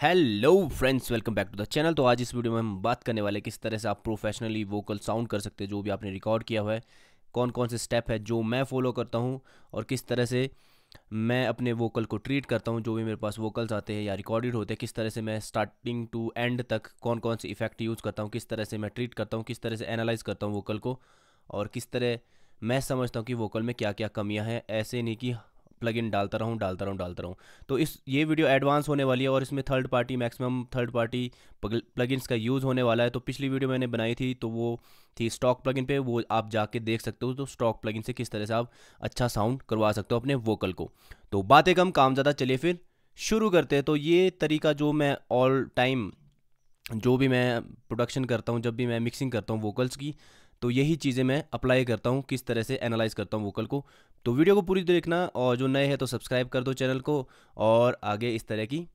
Hello friends welcome back to the channel तो आज इस वीडियो में हम बात करने वाले किस तरह से आप प्रोफेशनली वोकल साउंड कर सकते हैं जो भी आपने रिकॉर्ड किया हुआ है कौन कौन से स्टेप है जो मैं फॉलो करता हूँ और किस तरह से मैं अपने वोकल को ट्रीट करता हूँ जो भी मेरे पास वोकल्स आते हैं या रिकॉर्डेड होते हैं किस तरह से मैं स्टार्टिंग टू एंड तक कौन कौन से इफेक्ट यूज़ करता हूँ किस तरह से मैं ट्रीट करता हूँ किस तरह से एनालाइज करता हूँ वोकल को और किस तरह मैं समझता हूँ कि वोकल में क्या क्या कमियाँ हैं ऐसे नहीं कि प्लग इन डालता रहूँ डालता रहूँ डालता रहूँ तो इस ये वीडियो एडवांस होने वाली है और इसमें third party maximum third party plugins का यूज़ होने वाला है तो पिछली वीडियो मैंने बनाई थी तो वो थी स्टॉक इन पर वो आप जाके देख सकते हो तो स्टॉक इन से किस तरह से आप अच्छा साउंड करवा सकते हो अपने वोकल को तो बातें कम काम ज़्यादा चलिए फिर शुरू करते हैं तो ये तरीका जो मैं ऑल टाइम जो भी मैं प्रोडक्शन करता हूँ जब भी मैं मिक्सिंग करता हूँ वोकल्स की तो यही चीज़ें मैं अप्लाई करता हूँ किस तरह से एनालाइज करता हूँ वोकल को तो वीडियो को पूरी देखना और जो नए हैं तो सब्सक्राइब कर दो चैनल को और आगे इस तरह की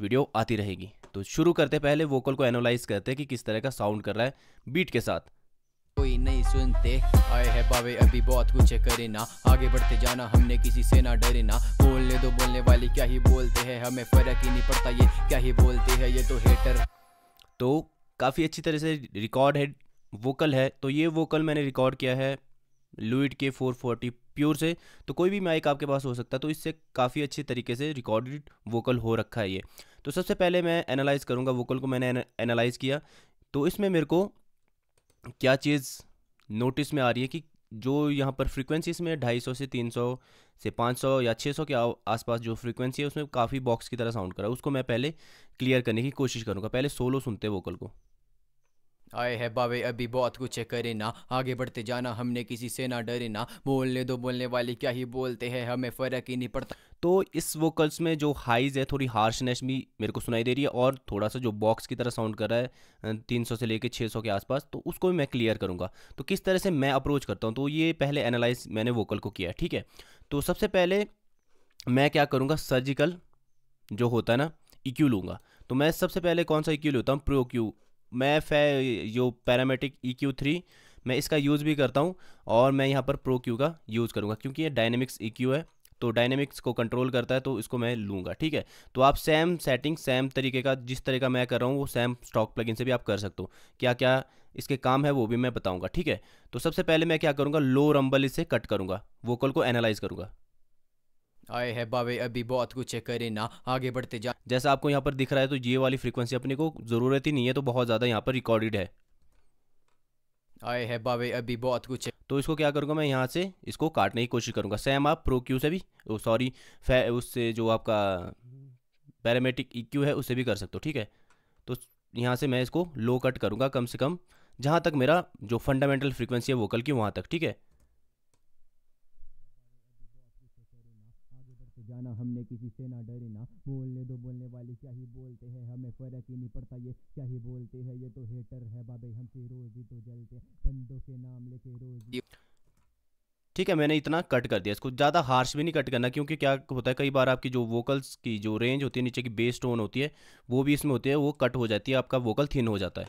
वीडियो आती रहेगी तो शुरू करते पहले वोकल को एनालाइज करते हैं कि किस तरह का साउंड कर रहा है बीट के साथ कोई नहीं सुनते आए है बाबे अभी बहुत कुछ है करे ना आगे बढ़ते जाना हमने किसी से ना डरे ना बोलने दो बोलने वाले क्या ही बोलते हैं हमें फर्क ही नहीं पड़ता ये क्या ही बोलते हैं ये तो हेटर तो काफ़ी अच्छी तरह से रिकॉर्ड है वोकल है तो ये वोकल मैंने रिकॉर्ड किया है लुइट के 440 प्योर से तो कोई भी माइक आपके पास हो सकता है तो इससे काफ़ी अच्छे तरीके से रिकॉर्डेड वोकल हो रखा है ये तो सबसे पहले मैं एनालाइज़ करूँगा वोकल को मैंने एनालाइज़ किया तो इसमें मेरे को क्या चीज़ नोटिस में आ रही है कि जो यहाँ पर फ्रीक्वेंसीज में 250 से 300 से 500 या 600 के आसपास जो फ्रीक्वेंसी है उसमें काफ़ी बॉक्स की तरह साउंड करा उसको मैं पहले क्लियर करने की कोशिश करूँगा पहले सोलो सुनते वोकल को आए है बाबे अभी बहुत कुछ है करे ना आगे बढ़ते जाना हमने किसी से ना डरे ना बोलने दो बोलने वाले क्या ही बोलते हैं हमें फ़र्क ही नहीं पड़ता तो इस वोकल्स में जो हाइज है थोड़ी हार्शनेस भी मेरे को सुनाई दे रही है और थोड़ा सा जो बॉक्स की तरह साउंड कर रहा है तीन सौ से लेकर छः सौ के आसपास तो उसको भी मैं क्लियर करूँगा तो किस तरह से मैं अप्रोच करता हूँ तो ये पहले एनालाइज मैंने वोकल को किया ठीक है तो सबसे पहले मैं क्या करूँगा सर्जिकल जो होता है ना इक्यू e लूँगा तो मैं सबसे पहले कौन सा इक्यू e लेता हूँ प्रो क्यू मैफ है जो पैरामेटिक ई क्यू थ्री मैं इसका यूज़ भी करता हूँ और मैं यहाँ पर प्रो क्यू का यूज़ करूँगा क्योंकि ये डायनेमिक्स ई क्यू है तो डायनेमिक्स को कंट्रोल करता है तो इसको मैं लूँगा ठीक है तो आप सेम सेटिंग सेम तरीके का जिस तरह का मैं कर रहा हूँ वो सेम स्टॉक प्लगइन से भी आप कर सकते हो क्या क्या इसके काम है वो भी मैं बताऊँगा ठीक है तो सबसे पहले मैं क्या करूँगा लो रंबल इसे कट करूँगा वोकल को एनालाइज करूँगा आए है बाबे अभी बहुत कुछ है करे ना आगे बढ़ते जा जैसा आपको यहाँ पर दिख रहा है तो ये वाली फ्रीक्वेंसी अपने को ज़रूरत ही नहीं है तो बहुत ज़्यादा यहाँ पर रिकॉर्डेड है आए है बाबे अभी बहुत कुछ है तो इसको क्या करूँगा मैं यहाँ से इसको काटने की कोशिश करूँगा सैम आप प्रो क्यू से भी सॉरी उससे जो आपका पैरामेटिक ई e है उससे भी कर सकते हो ठीक है तो यहाँ से मैं इसको लो कट करूँगा कम से कम जहाँ तक मेरा जो फंडामेंटल फ्रीक्वेंसी है वोकल की वहाँ तक ठीक है जाना हमने किसी से ना डरे ना बोलने दो बोलने वाले क्या ही बोलते हैं हमें फ़र्क ही नहीं पड़ता ये क्या ही बोलते हैं ये तो हेटर है बाबे हमसे रोज़ ही तो जलते बंदों के नाम लेके रोज़ ठीक है मैंने इतना कट कर दिया इसको ज़्यादा हार्श भी नहीं कट करना क्योंकि क्या होता है कई बार आपकी जो वोकल्स की जो रेंज होती है नीचे की बेस टोन होती है वो भी इसमें होती है वो कट हो जाती है आपका वोकल थिन हो जाता है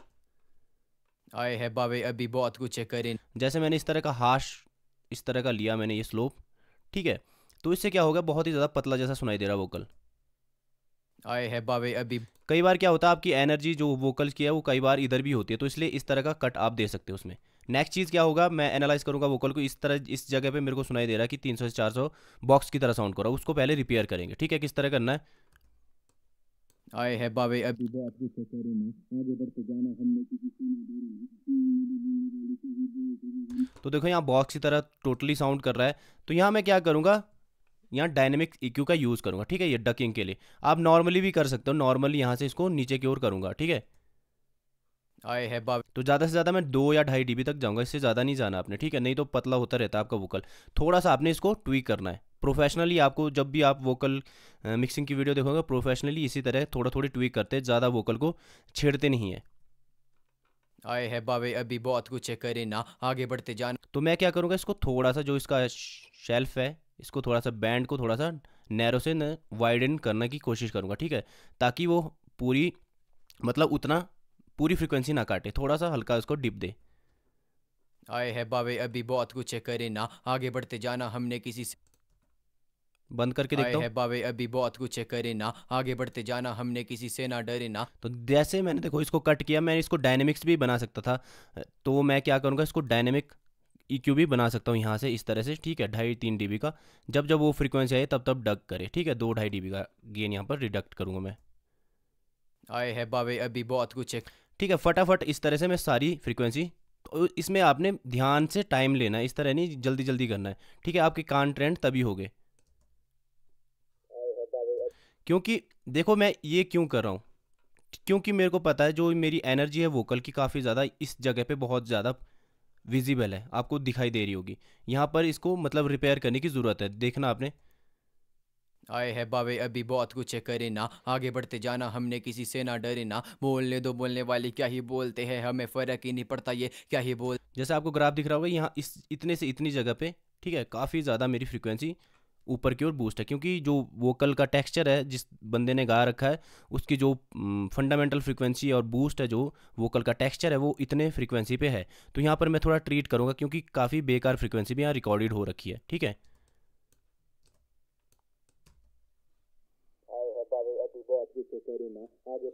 आए है बाबे अभी बहुत कुछ है करें जैसे मैंने इस तरह का हार्श इस तरह का लिया मैंने ये स्लोप ठीक है तो इससे क्या होगा बहुत ही ज़्यादा पतला जैसा सुनाई दे रहा वोकल आए है बाबे अभी कई बार क्या होता है आपकी एनर्जी जो वोकल की है वो कई बार इधर भी होती है तो इसलिए इस तरह का कट आप दे सकते हैं उसमें नेक्स्ट चीज़ क्या होगा मैं एनालाइज करूंगा वोकल को इस तरह इस जगह पे मेरे को सुनाई दे रहा है कि 300 से 400 बॉक्स की तरह साउंड कर रहा उसको पहले रिपेयर करेंगे ठीक है किस तरह करना है आए है बाबे अभी आपकी चक्कर में आगे बढ़ते जाना हमने किसी तो, तो देखो यहाँ बॉक्स की तरह टोटली साउंड कर रहा है तो यहाँ मैं क्या करूँगा यहाँ डायनेमिक इक्यू का यूज़ करूँगा ठीक है ये डकिंग के लिए आप नॉर्मली भी कर सकते हो नॉर्मली यहाँ से इसको नीचे की ओर करूँगा ठीक है आई है बाब तो ज़्यादा से ज़्यादा मैं दो या ढाई डीबी तक जाऊँगा इससे ज़्यादा नहीं जाना आपने ठीक है नहीं तो पतला होता रहता है आपका वोकल थोड़ा सा आपने इसको ट्वीक करना है प्रोफेशनली आपको जब भी आप वोकल मिक्सिंग की वीडियो देखोगे प्रोफेशनली इसी तरह थोड़ा थोड़ी ट्वीक करते हैं ज़्यादा वोकल को छेड़ते नहीं है आए है बाबे अभी बहुत कुछ है करे ना आगे बढ़ते जाना तो मैं क्या करूँगा इसको थोड़ा सा जो इसका शेल्फ है इसको थोड़ा सा बैंड को थोड़ा सा नैरो से वाइडन करने की कोशिश करूँगा ठीक है ताकि वो पूरी मतलब उतना पूरी फ्रिक्वेंसी ना काटे थोड़ा सा हल्का उसको डिप दे आए है बाबे अभी बहुत कुछ है करे ना आगे बढ़ते जाना हमने किसी से बंद करके देखता है बाबे अभी बहुत कुछ है करे ना आगे बढ़ते जाना हमने किसी से ना डरे ना तो जैसे मैंने देखो इसको कट किया मैंने इसको डायनेमिक्स भी बना सकता था तो मैं क्या करूँगा इसको डायनेमिक ई e बना सकता हूँ यहाँ से इस तरह से ठीक है ढाई तीन डी का जब जब वो फ्रिक्वेंसी आए तब तब डग करे ठीक है दो ढाई डी का गेन यहाँ पर रिडक्ट करूँगा मैं आए है बाबे अभी बहुत कुछ है ठीक है फटाफट इस तरह से मैं सारी फ्रिक्वेंसी तो इसमें आपने ध्यान से टाइम लेना है इस तरह नहीं जल्दी जल्दी करना है ठीक है आपके कान ट्रेंड तभी हो गए क्योंकि देखो मैं ये क्यों कर रहा हूँ क्योंकि मेरे को पता है जो मेरी एनर्जी है वोकल की काफ़ी ज़्यादा इस जगह पे बहुत ज़्यादा विजिबल है आपको दिखाई दे रही होगी यहाँ पर इसको मतलब रिपेयर करने की ज़रूरत है देखना आपने आए है बाबे अभी बहुत कुछ है करे ना आगे बढ़ते जाना हमने किसी से ना डरे ना बोलने दो बोलने वाले क्या ही बोलते हैं हमें फ़र्क ही नहीं पड़ता ये क्या ही बोल जैसे आपको ग्राफ दिख रहा होगा यहाँ इस इतने से इतनी जगह पे ठीक है काफ़ी ज़्यादा मेरी फ्रिक्वेंसी ऊपर की ओर बूस्ट है क्योंकि जो वोकल का टेक्सचर है जिस बंदे ने गा रखा है उसकी जो फंडामेंटल फ्रीक्वेंसी और बूस्ट है जो वोकल का टेक्सचर है वो इतने फ्रीक्वेंसी पे है तो यहाँ पर मैं थोड़ा ट्रीट करूँगा क्योंकि काफ़ी बेकार फ्रीक्वेंसी भी यहाँ रिकॉर्डेड हो रखी है ठीक है आगे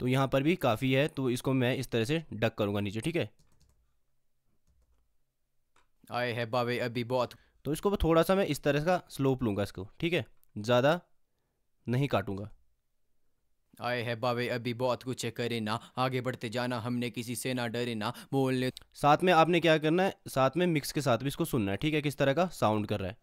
तो यहाँ पर भी काफ़ी है तो इसको मैं इस तरह से डक करूँगा नीचे ठीक है आए है बाबे अभी बहुत तो इसको थोड़ा सा मैं इस तरह का स्लोप लूँगा इसको ठीक है ज़्यादा नहीं काटूँगा आए है बाबे अभी बहुत कुछ है करे ना आगे बढ़ते जाना हमने किसी से ना डरे ना बोलने साथ में आपने क्या करना है साथ में मिक्स के साथ भी इसको सुनना है ठीक है किस तरह का साउंड कर रहा है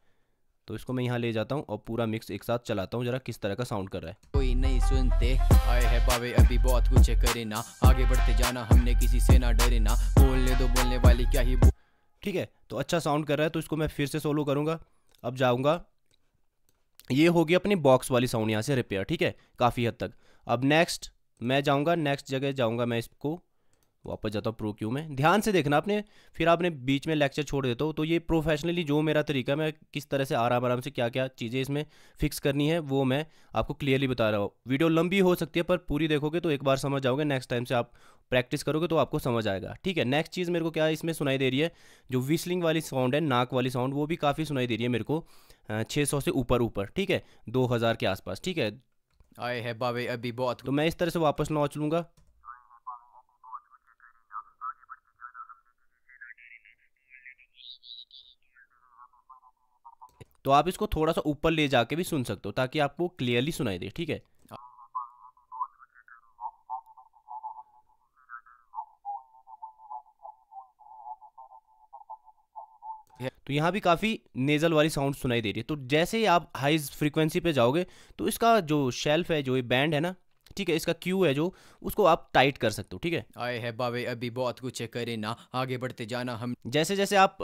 तो इसको मैं यहाँ ले जाता हूँ और पूरा मिक्स एक साथ चलाता हूँ जरा किस तरह का साउंड कर रहा है कोई नहीं सुनते आए है बावे अभी बहुत कुछ करे ना आगे बढ़ते जाना हमने किसी से ना डरे ना बोलने दो बोलने वाली क्या ही ठीक है तो अच्छा साउंड कर रहा है तो इसको मैं फिर से सोलो करूँगा अब जाऊँगा ये होगी अपनी बॉक्स वाली साउंड यहाँ से रिपेयर ठीक है काफ़ी हद तक अब नेक्स्ट मैं जाऊँगा नेक्स्ट जगह जाऊँगा मैं इसको वापस जाता हूँ प्रो क्यू में ध्यान से देखना आपने फिर आपने बीच में लेक्चर छोड़ देता हूँ तो ये प्रोफेशनली जो मेरा तरीका मैं किस तरह से आराम आराम से क्या क्या चीज़ें इसमें फिक्स करनी है वो मैं आपको क्लियरली बता रहा हूँ वीडियो लंबी हो सकती है पर पूरी देखोगे तो एक बार समझ जाओगे नेक्स्ट टाइम से आप प्रैक्टिस करोगे तो आपको समझ आएगा ठीक है नेक्स्ट चीज़ मेरे को क्या इसमें सुनाई दे रही है जो विस्लिंग वाली साउंड है नाक वाली साउंड वो भी काफ़ी सुनाई दे रही है मेरे को छः से ऊपर ऊपर ठीक है दो के आसपास ठीक है आए है बाबे अभी बहुत तो मैं इस तरह से वापस ना लूँगा तो आप इसको थोड़ा सा ऊपर ले जाके भी सुन सकते हो ताकि आपको क्लियरली सुनाई दे ठीक है तो यहाँ भी काफ़ी नेज़ल वाली साउंड सुनाई दे रही है तो जैसे ही आप हाई फ्रीक्वेंसी पे जाओगे तो इसका जो शेल्फ है जो ये बैंड है ना ठीक है इसका क्यू है जो उसको आप टाइट कर सकते हो ठीक है आए है बाबे अभी बहुत कुछ करे ना आगे बढ़ते जाना हम जैसे जैसे आप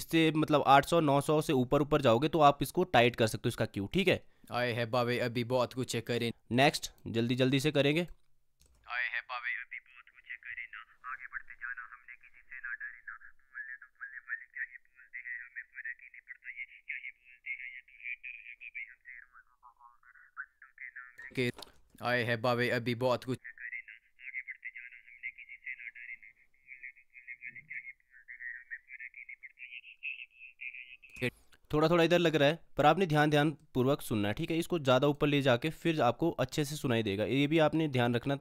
इससे मतलब 800 900 से ऊपर ऊपर जाओगे तो आप इसको टाइट कर सकते हो इसका क्यू ठीक है आए है बाबे अभी बहुत कुछ है करें नेक्स्ट जल्दी जल्दी से करेंगे आए है बाबे अभी बहुत कुछ है करें ना आगे बढ़ते जाना हमने किसी से ना डरे ना बोलने तो बोलने वाले क्या ही बोलते हैं हमें फर्क ही नहीं पड़ता ये क्या ही बोलते हैं ये तो हेटर है बाबे हमसे रोज को परफॉर्म करे बंदों के नाम लेके आए है बाबे अभी बहुत कुछ थोड़ा थोड़ा इधर लग रहा है पर आपने ध्यान ध्यान पूर्वक सुनना है ठीक है इसको ज़्यादा ऊपर ले जाके फिर आपको अच्छे से सुनाई देगा ये भी आपने ध्यान रखना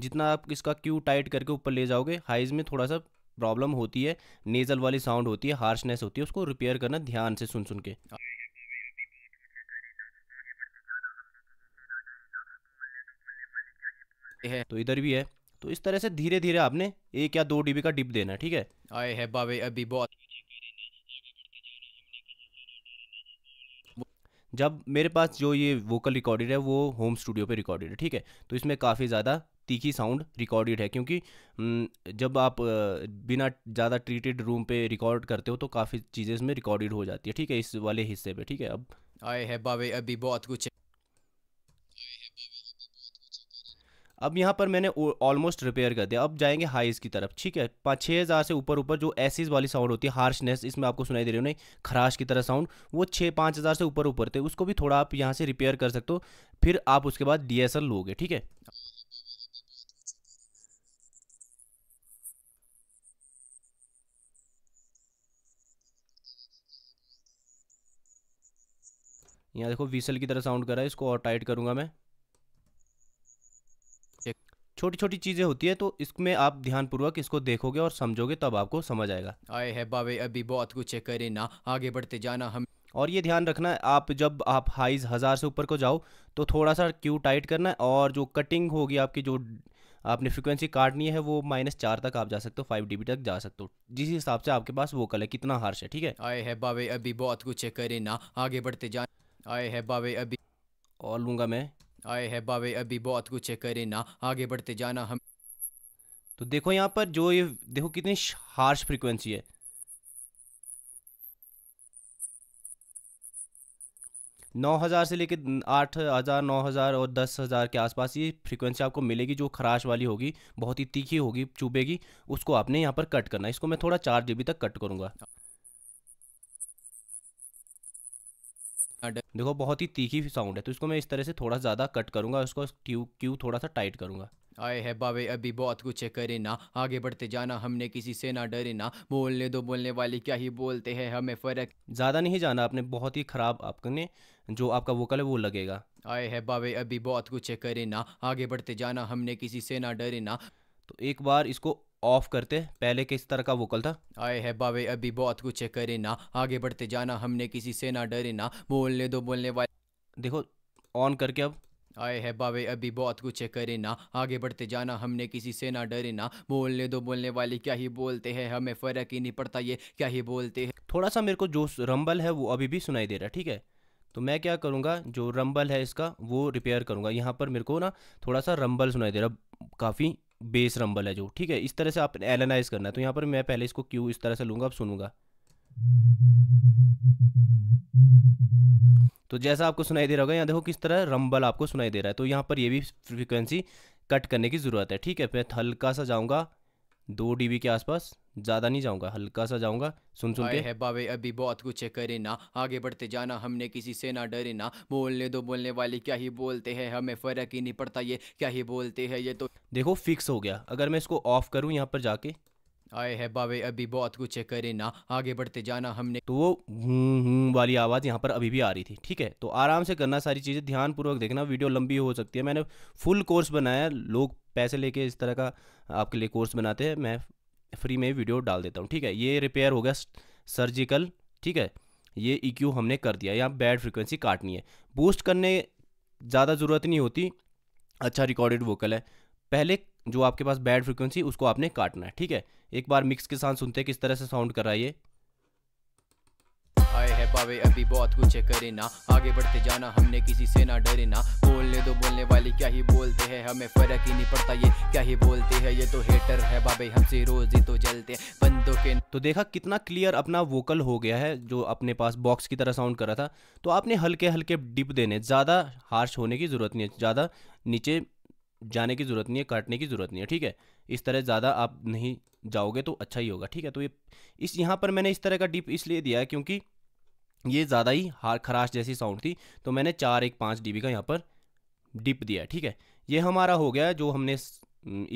जितना आप इसका क्यू टाइट करके ऊपर ले जाओगे हाइज में थोड़ा सा प्रॉब्लम होती है नेजल वाली साउंड होती है हार्शनेस होती है उसको रिपेयर करना ध्यान से सुन सुन के है तो इधर भी है तो इस तरह से धीरे धीरे आपने एक या दो डीबी का डिप देना ठीक है आए है बाबे अभी बहुत जब मेरे पास जो ये वोकल रिकॉर्डेड है वो होम स्टूडियो पे रिकॉर्डेड है ठीक है तो इसमें काफ़ी ज़्यादा तीखी साउंड रिकॉर्डेड है क्योंकि हम्म, जब आप बिना ज़्यादा ट्रीटेड रूम पे रिकॉर्ड करते हो तो काफ़ी चीज़ें इसमें रिकॉर्डेड हो जाती है ठीक है इस वाले हिस्से पे ठीक है अब आए है बाबे अभी बहुत कुछ है अब यहाँ पर मैंने ऑलमोस्ट रिपेयर कर दिया अब जाएंगे हाईज़ की तरफ ठीक है पाँच छः हज़ार से ऊपर ऊपर जो एसिस वाली साउंड होती है हार्शनेस इसमें आपको सुनाई दे रही हो नहीं खराश की तरह साउंड वो छः पाँच हज़ार से ऊपर ऊपर थे उसको भी थोड़ा आप यहाँ से रिपेयर कर सकते हो फिर आप उसके बाद डी लोगे ठीक है यहाँ देखो वीसल की तरह साउंड कर रहा है इसको और टाइट करूँगा मैं छोटी छोटी चीज़ें होती है तो इसमें आप ध्यान पूर्वक इसको देखोगे और समझोगे तब आपको समझ आएगा आए है बाबे अभी बहुत कुछ करे ना आगे बढ़ते जाना हम और ये ध्यान रखना है आप जब आप हाइज हज़ार से ऊपर को जाओ तो थोड़ा सा क्यू टाइट करना है और जो कटिंग होगी आपकी जो आपने फ्रिक्वेंसी काटनी है वो माइनस चार तक आप जा सकते हो फाइव डीबी तक जा सकते हो जिस हिसाब से आपके पास वोकल है कितना हार्श है ठीक है आए है बाबे अभी बहुत कुछ करे ना आगे बढ़ते जा आए है बाबे अभी और लूंगा मैं आए है बाबे अभी बहुत कुछ है करे ना आगे बढ़ते जाना हम तो देखो यहाँ पर जो ये देखो कितनी हार्श फ्रीक्वेंसी है नौ हज़ार से लेकर आठ हज़ार नौ हज़ार और दस हज़ार के आसपास ये फ्रीक्वेंसी आपको मिलेगी जो खराश वाली होगी बहुत ही तीखी होगी चुभेगी उसको आपने यहाँ पर कट करना इसको मैं थोड़ा चार जी तक कट करूँगा देखो बहुत ही तीखी साउंड है तो इसको मैं इस तरह से थोड़ा ज़्यादा कट करूंगा उसको क्यू क्यू थोड़ा सा टाइट करूंगा आए है बाबे अभी बहुत कुछ है करे ना आगे बढ़ते जाना हमने किसी से ना डरे ना बोलने दो बोलने वाले क्या ही बोलते हैं हमें फ़र्क ज़्यादा नहीं जाना आपने बहुत ही ख़राब आपने जो आपका वोकल है वो लगेगा आए है बाबे अभी बहुत कुछ है करे ना आगे बढ़ते जाना हमने किसी से ना डरे ना तो एक बार इसको ऑफ करते पहले किस तरह का वोकल था आए है बाबे अभी बहुत कुछ है करे ना आगे बढ़ते जाना हमने किसी से ना डरे ना बोलने दो बोलने वाले देखो ऑन करके अब आए है बाबे अभी बहुत कुछ करे ना आगे बढ़ते जाना हमने किसी से ना डरे ना बोलने दो बोलने वाले क्या ही बोलते हैं हमें फ़र्क ही नहीं पड़ता ये क्या ही बोलते हैं थोड़ा सा मेरे को जो रंबल है वो अभी भी सुनाई दे रहा है ठीक है तो मैं क्या करूँगा जो रंबल है इसका वो रिपेयर करूँगा यहाँ पर मेरे को ना थोड़ा सा रंबल सुनाई दे रहा काफ़ी बेस रंबल है जो ठीक है इस तरह से आपने एनालाइज करना है तो यहाँ पर मैं पहले इसको क्यू इस तरह से लूँगा आप सुनूंगा तो जैसा आपको सुनाई दे रहा होगा यहाँ देखो किस तरह रंबल आपको सुनाई दे रहा है तो यहाँ पर ये भी फ्रिक्वेंसी कट करने की ज़रूरत है ठीक है मैं हल्का सा जाऊँगा दो डीबी के आसपास ज़्यादा नहीं जाऊंगा हल्का सा जाऊंगा सुन सुन के है बाबे अभी बहुत कुछ करे ना आगे बढ़ते जाना हमने किसी से ना डरे ना बोलने दो बोलने वाले क्या ही बोलते हैं हमें फ़र्क ही नहीं पड़ता ये क्या ही बोलते हैं ये तो देखो फिक्स हो गया अगर मैं इसको ऑफ करूँ यहाँ पर जाके आए है बाबे अभी बहुत कुछ है करे ना आगे बढ़ते जाना हमने तो वो हूँ वाली आवाज़ यहाँ पर अभी भी आ रही थी ठीक है तो आराम से करना सारी चीज़ें ध्यानपूर्वक देखना वीडियो लंबी हो सकती है मैंने फुल कोर्स बनाया लोग पैसे लेके इस तरह का आपके लिए कोर्स बनाते हैं मैं फ्री में वीडियो डाल देता हूँ ठीक है ये रिपेयर हो गया सर्जिकल ठीक है ये ई e हमने कर दिया यहाँ बैड फ्रिक्वेंसी काटनी है बूस्ट करने ज़्यादा ज़रूरत नहीं होती अच्छा रिकॉर्डेड वोकल है पहले जो आपके पास बैड फ्रिक्वेंसी उसको आपने काटना है ठीक है एक बार मिक्स के साथ सुनते हैं किस तरह से साउंड कर रहा है ये आए है पावे अभी बहुत कुछ है करे ना आगे बढ़ते जाना हमने किसी से ना डरे ना बोलने दो बोलने वाले क्या ही बोलते हैं हमें फर्क ही नहीं पड़ता ये क्या ही बोलते हैं ये तो हेटर है बाबे हमसे रोज ही तो जलते बंदों के तो देखा कितना क्लियर अपना वोकल हो गया है जो अपने पास बॉक्स की तरह साउंड कर रहा था तो आपने हल्के हल्के डिप देने ज़्यादा हार्श होने की ज़रूरत नहीं है ज़्यादा नीचे जाने की ज़रूरत नहीं है काटने की ज़रूरत नहीं है ठीक है इस तरह ज़्यादा आप नहीं जाओगे तो अच्छा ही होगा ठीक है तो ये इस यहाँ पर मैंने इस तरह का डिप इसलिए दिया है क्योंकि ये ज़्यादा ही हार खराश जैसी साउंड थी तो मैंने चार एक पाँच डी का यहाँ पर डिप दिया ठीक है ये हमारा हो गया जो हमने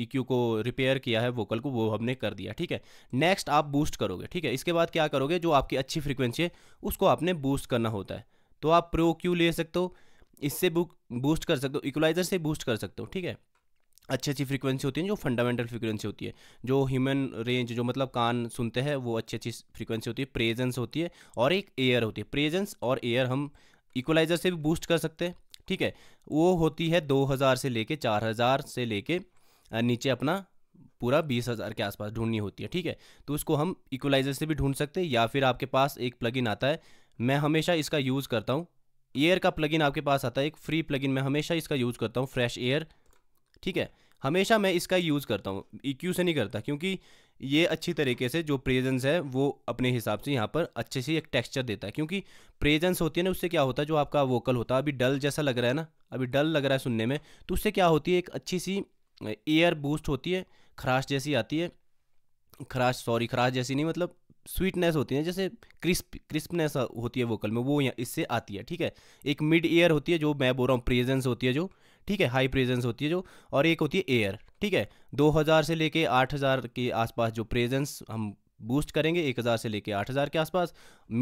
ई e को रिपेयर किया है वोकल को वो हमने कर दिया ठीक है नेक्स्ट आप बूस्ट करोगे ठीक है इसके बाद क्या करोगे जो आपकी अच्छी फ्रिक्वेंसी है उसको आपने बूस्ट करना होता है तो आप प्रो क्यू ले सकते हो इससे बूस्ट कर सकते हो इक्वलाइजर से बूस्ट कर सकते हो ठीक है अच्छी अच्छी फ्रीक्वेंसी होती है जो फंडामेंटल फ्रीक्वेंसी होती है जो ह्यूमन रेंज जो मतलब कान सुनते हैं वो अच्छी अच्छी फ्रीक्वेंसी होती है प्रेजेंस होती है और एक एयर होती है प्रेजेंस और एयर हम इक्वलाइजर से भी बूस्ट कर सकते हैं ठीक है वो होती है 2000 से लेके 4000 से लेके नीचे अपना पूरा बीस हज़ार के आसपास ढूंढनी होती है ठीक है तो उसको हम इक्वलाइजर से भी ढूंढ सकते हैं या फिर आपके पास एक प्लगइन आता है मैं हमेशा इसका यूज़ करता हूँ एयर का प्लगइन आपके पास आता है एक फ्री प्लगइन मैं हमेशा इसका यूज़ करता हूँ फ्रेश एयर ठीक है हमेशा मैं इसका यूज़ करता हूँ ई e से नहीं करता क्योंकि ये अच्छी तरीके से जो प्रेजेंस है वो अपने हिसाब से यहाँ पर अच्छे से एक टेक्सचर देता है क्योंकि प्रेजेंस होती है ना उससे क्या होता है जो आपका वोकल होता है अभी डल जैसा लग रहा है ना अभी डल लग रहा है सुनने में तो उससे क्या होती है एक अच्छी सी एयर बूस्ट होती है खराश जैसी आती है खराश सॉरी खराश जैसी नहीं मतलब स्वीटनेस होती है जैसे क्रिस्प क्रिस्पनेस होती है वोकल में वो इससे आती है ठीक है एक मिड ईयर होती है जो मैं बोल रहा हूँ प्रेजेंस होती है जो ठीक है हाई प्रेजेंस होती है जो और एक होती है एयर ठीक है 2000 से लेके 8000 के आसपास जो प्रेजेंस हम बूस्ट करेंगे 1000 से लेके 8000 के आसपास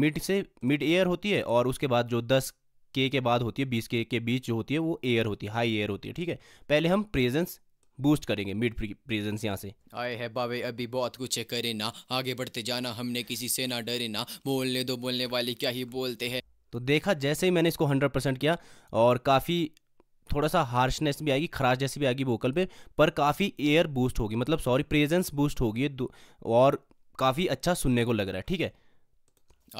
मिड से मिड एयर होती है और उसके बाद जो 10 के के बाद होती है 20 के के बीच जो होती है वो एयर होती है हाई एयर होती है ठीक है पहले हम प्रेजेंस बूस्ट करेंगे मिड प्रेजेंस यहाँ से आए है बाबे अभी बहुत कुछ करे ना आगे बढ़ते जाना हमने किसी से ना डरे ना बोलने दो बोलने वाले क्या ही बोलते हैं तो देखा जैसे ही मैंने इसको 100 परसेंट किया और काफ़ी थोड़ा सा हार्शनेस भी आएगी खराश जैसी भी आएगी वोकल पे पर काफ़ी एयर बूस्ट होगी मतलब सॉरी प्रेजेंस बूस्ट होगी और काफ़ी अच्छा सुनने को लग रहा है ठीक है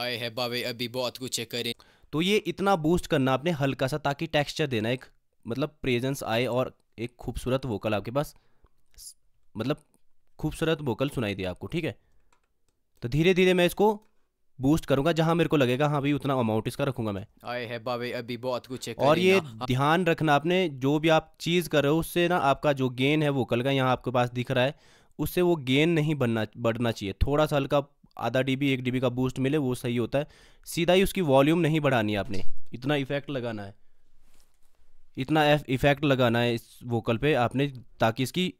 आए है बाबे अभी बहुत कुछ करें तो ये इतना बूस्ट करना आपने हल्का सा ताकि टेक्सचर देना एक मतलब प्रेजेंस आए और एक खूबसूरत वोकल आपके पास मतलब खूबसूरत वोकल सुनाई दिया आपको ठीक है तो धीरे धीरे मैं इसको बूस्ट करूंगा जहां मेरे को लगेगा हाँ भाई उतना अमाउंट इसका रखूंगा मैं आए है बाबे अभी बहुत कुछ है और ये ध्यान रखना आपने जो भी आप चीज़ कर रहे हो उससे ना आपका जो गेन है वो कल का यहाँ आपके पास दिख रहा है उससे वो गेन नहीं बनना बढ़ना चाहिए थोड़ा सा हल्का आधा डी बी एक डी बी का बूस्ट मिले वो सही होता है सीधा ही उसकी वॉल्यूम नहीं बढ़ानी है आपने इतना इफेक्ट लगाना है इतना इफेक्ट लगाना है इस वोकल पे आपने ताकि इसकी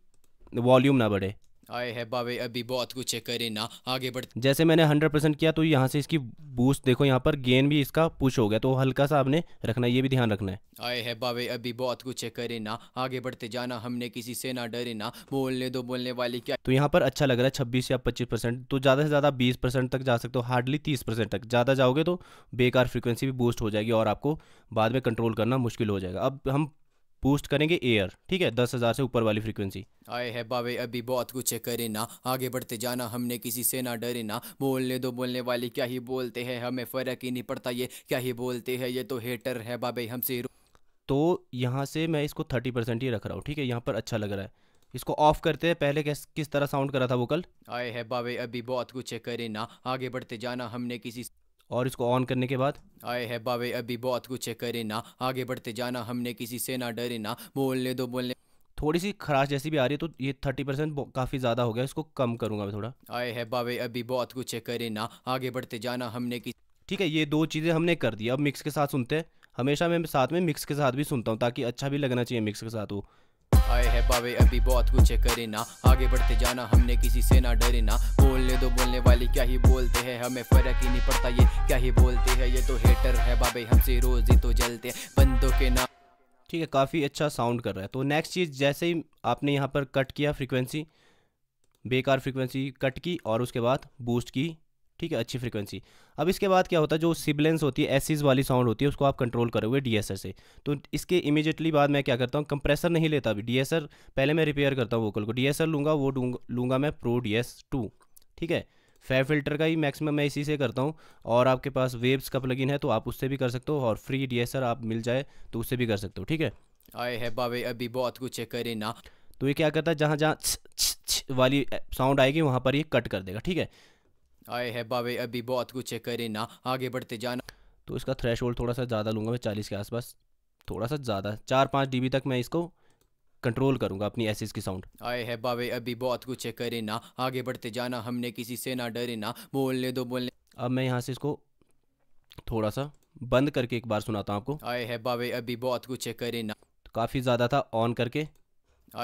वॉल्यूम ना बढ़े आए है बाबे अभी बहुत कुछ है करे ना आगे बढ़ जैसे मैंने 100 परसेंट किया तो यहाँ से इसकी बूस्ट देखो यहाँ पर गेन भी इसका पुश हो गया तो हल्का सा आपने रखना ये भी ध्यान रखना है आए है बाबे अभी बहुत कुछ है करे ना आगे बढ़ते जाना हमने किसी से ना डरे ना बोलने दो बोलने वाली क्या तो यहाँ पर अच्छा लग रहा है छब्बीस या पच्चीस तो ज़्यादा से ज़्यादा बीस तक जा सकते हो हार्डली तीस तक ज़्यादा जाओगे तो बेकार फ्रिक्वेंसी भी बूस्ट हो जाएगी और आपको बाद में कंट्रोल करना मुश्किल हो जाएगा अब हम बूस्ट करेंगे एयर ठीक है दस हज़ार से ऊपर वाली फ्रीक्वेंसी आए है बाबे अभी बहुत कुछ है करे ना आगे बढ़ते जाना हमने किसी से ना डरे ना बोलने दो बोलने वाली क्या ही बोलते हैं हमें फ़र्क ही नहीं पड़ता ये क्या ही बोलते हैं ये तो हेटर है बाबे हमसे तो यहाँ से मैं इसको थर्टी परसेंट ही रख रहा हूँ ठीक है यहाँ पर अच्छा लग रहा है इसको ऑफ करते हैं पहले किस किस तरह साउंड करा था वो कल आए है बाबे अभी बहुत कुछ है करे ना आगे बढ़ते जाना हमने किसी और इसको ऑन करने के बाद आए है बावे अभी बहुत कुछ करे ना आगे बढ़ते जाना हमने किसी से ना डरे ना बोलने दो बोलने थोड़ी सी खराश जैसी भी आ रही है तो ये थर्टी परसेंट काफ़ी ज़्यादा हो गया इसको कम करूंगा मैं थोड़ा आए है बावे अभी बहुत कुछ करे ना आगे बढ़ते जाना हमने की ठीक है ये दो चीज़ें हमने कर दी अब मिक्स के साथ सुनते हैं हमेशा मैं साथ में मिक्स के साथ भी सुनता हूँ ताकि अच्छा भी लगना चाहिए मिक्स के साथ वो आए है बावे अभी बहुत कुछ है करे ना आगे बढ़ते जाना हमने किसी से ना डरे ना बोलने दो बोलने वाले क्या ही बोलते हैं हमें फर्क ही नहीं पड़ता ये क्या ही बोलते हैं ये तो हेटर है बाबे हमसे रोज ही तो जलते बंदों के नाम ठीक है काफ़ी अच्छा साउंड कर रहा है तो नेक्स्ट चीज़ जैसे ही आपने यहाँ पर कट किया फ्रीक्वेंसी बेकार फ्रीक्वेंसी कट की और उसके बाद बूस्ट की ठीक है अच्छी फ्रीक्वेंसी अब इसके बाद क्या होता है जो सिबलेंस होती है एसिस वाली साउंड होती है उसको आप कंट्रोल करोगे डी से तो इसके इमीजिएटली बाद मैं क्या करता हूँ कंप्रेसर नहीं लेता अभी डी पहले मैं रिपेयर करता हूँ वोकल को डी लूँगा वो लूँगा मैं प्रो डी ठीक है फेयर फिल्टर का ही मैक्सिमम मैं इसी से करता हूँ और आपके पास वेब्स का प्लगइन है तो आप उससे भी कर सकते हो और फ्री डी आप मिल जाए तो उससे भी कर सकते हो ठीक है आए है बाबे अभी बहुत कुछ करे ना तो ये क्या करता है जहाँ जहाँ वाली साउंड आएगी वहाँ पर ये कट कर देगा ठीक है आए है बाबे अभी बहुत कुछ है करे ना आगे बढ़ते जाना तो इसका थ्रेश थोड़ा सा ज़्यादा लूँगा मैं चालीस के आसपास थोड़ा सा ज़्यादा चार पाँच डी तक मैं इसको कंट्रोल करूंगा अपनी एसिस की साउंड आए है बाबे अभी बहुत कुछ है करे ना आगे बढ़ते जाना हमने किसी से ना डरे ना बोलने दो बोलने अब मैं यहाँ से इसको थोड़ा सा बंद करके एक बार सुनाता हूँ आपको आए है बाबे अभी बहुत कुछ है करे ना तो काफ़ी ज़्यादा था ऑन करके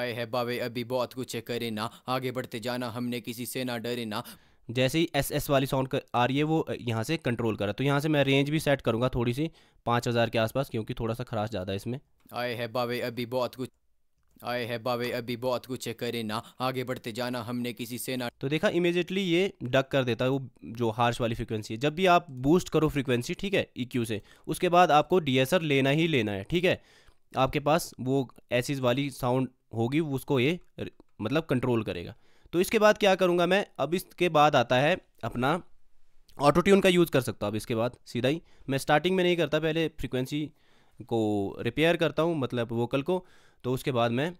आए है बाबे अभी बहुत कुछ है करे ना आगे बढ़ते जाना हमने किसी से ना डरे ना जैसे ही एस एस वाली साउंड आ रही है वो यहाँ से कंट्रोल करा तो यहाँ से मैं रेंज भी सेट करूँगा थोड़ी सी पाँच हज़ार के आसपास क्योंकि थोड़ा सा खराश ज़्यादा है इसमें आए है बाबे अभी बहुत कुछ आए है बाबे अभी बहुत कुछ है करे ना आगे बढ़ते जाना हमने किसी से ना तो देखा इमिजिएटली ये डक कर देता है वो जो हार्श वाली फ्रिक्वेंसी है जब भी आप बूस्ट करो फ्रिक्वेंसी ठीक है ई e से उसके बाद आपको डी लेना ही लेना है ठीक है आपके पास वो एसिस वाली साउंड होगी उसको ये मतलब कंट्रोल करेगा तो इसके बाद क्या करूँगा मैं अब इसके बाद आता है अपना ऑटो ट्यून का यूज़ कर सकता हूँ अब इसके बाद सीधा ही मैं स्टार्टिंग में नहीं करता पहले फ्रिक्वेंसी को रिपेयर करता हूँ मतलब वोकल को तो उसके बाद मैं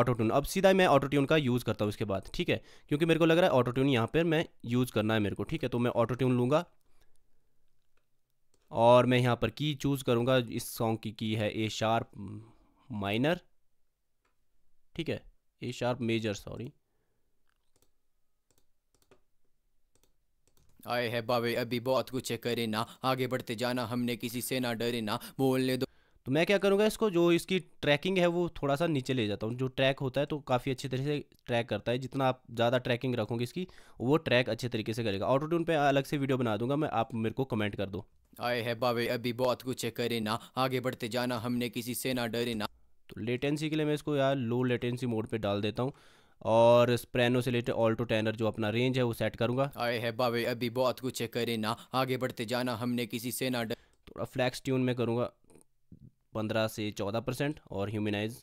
ऑटो ट्यून अब सीधा मैं ऑटो ट्यून का यूज़ करता हूँ उसके बाद ठीक है क्योंकि मेरे को लग रहा है ऑटो ट्यून यहाँ पर मैं यूज़ करना है मेरे को ठीक है तो मैं ऑटो ट्यून लूँगा और मैं यहाँ पर की चूज़ करूँगा इस सॉन्ग की की है ए शार्प माइनर ठीक है ए शार्प मेजर सॉरी आए है बाबे अभी बहुत कुछ है करे ना आगे बढ़ते जाना हमने किसी से ना डरे ना बोलने दो तो मैं क्या करूँगा इसको जो इसकी ट्रैकिंग है वो थोड़ा सा नीचे ले जाता हूँ जो ट्रैक होता है तो काफ़ी अच्छी तरह से ट्रैक करता है जितना आप ज़्यादा ट्रैकिंग रखोगे इसकी वो ट्रैक अच्छे तरीके से करेगा ऑटो ट्यून पे अलग से वीडियो बना दूंगा मैं आप मेरे को कमेंट कर दो आए है बाबे अभी बहुत कुछ करे ना आगे बढ़ते जाना हमने किसी से ना डरे ना तो लेटेंसी के लिए मैं इसको यार लो लेटेंसी मोड पर डाल देता हूँ और स्प्रेनो से लेटे ऑल्टो टेनर जो अपना रेंज है वो सेट करूंगा आए है बाबे अभी बहुत कुछ है करे ना आगे बढ़ते जाना हमने किसी से ना थोड़ा फ्लैक्स ट्यून में करूँगा पंद्रह से चौदह परसेंट और ह्यूमिनाइज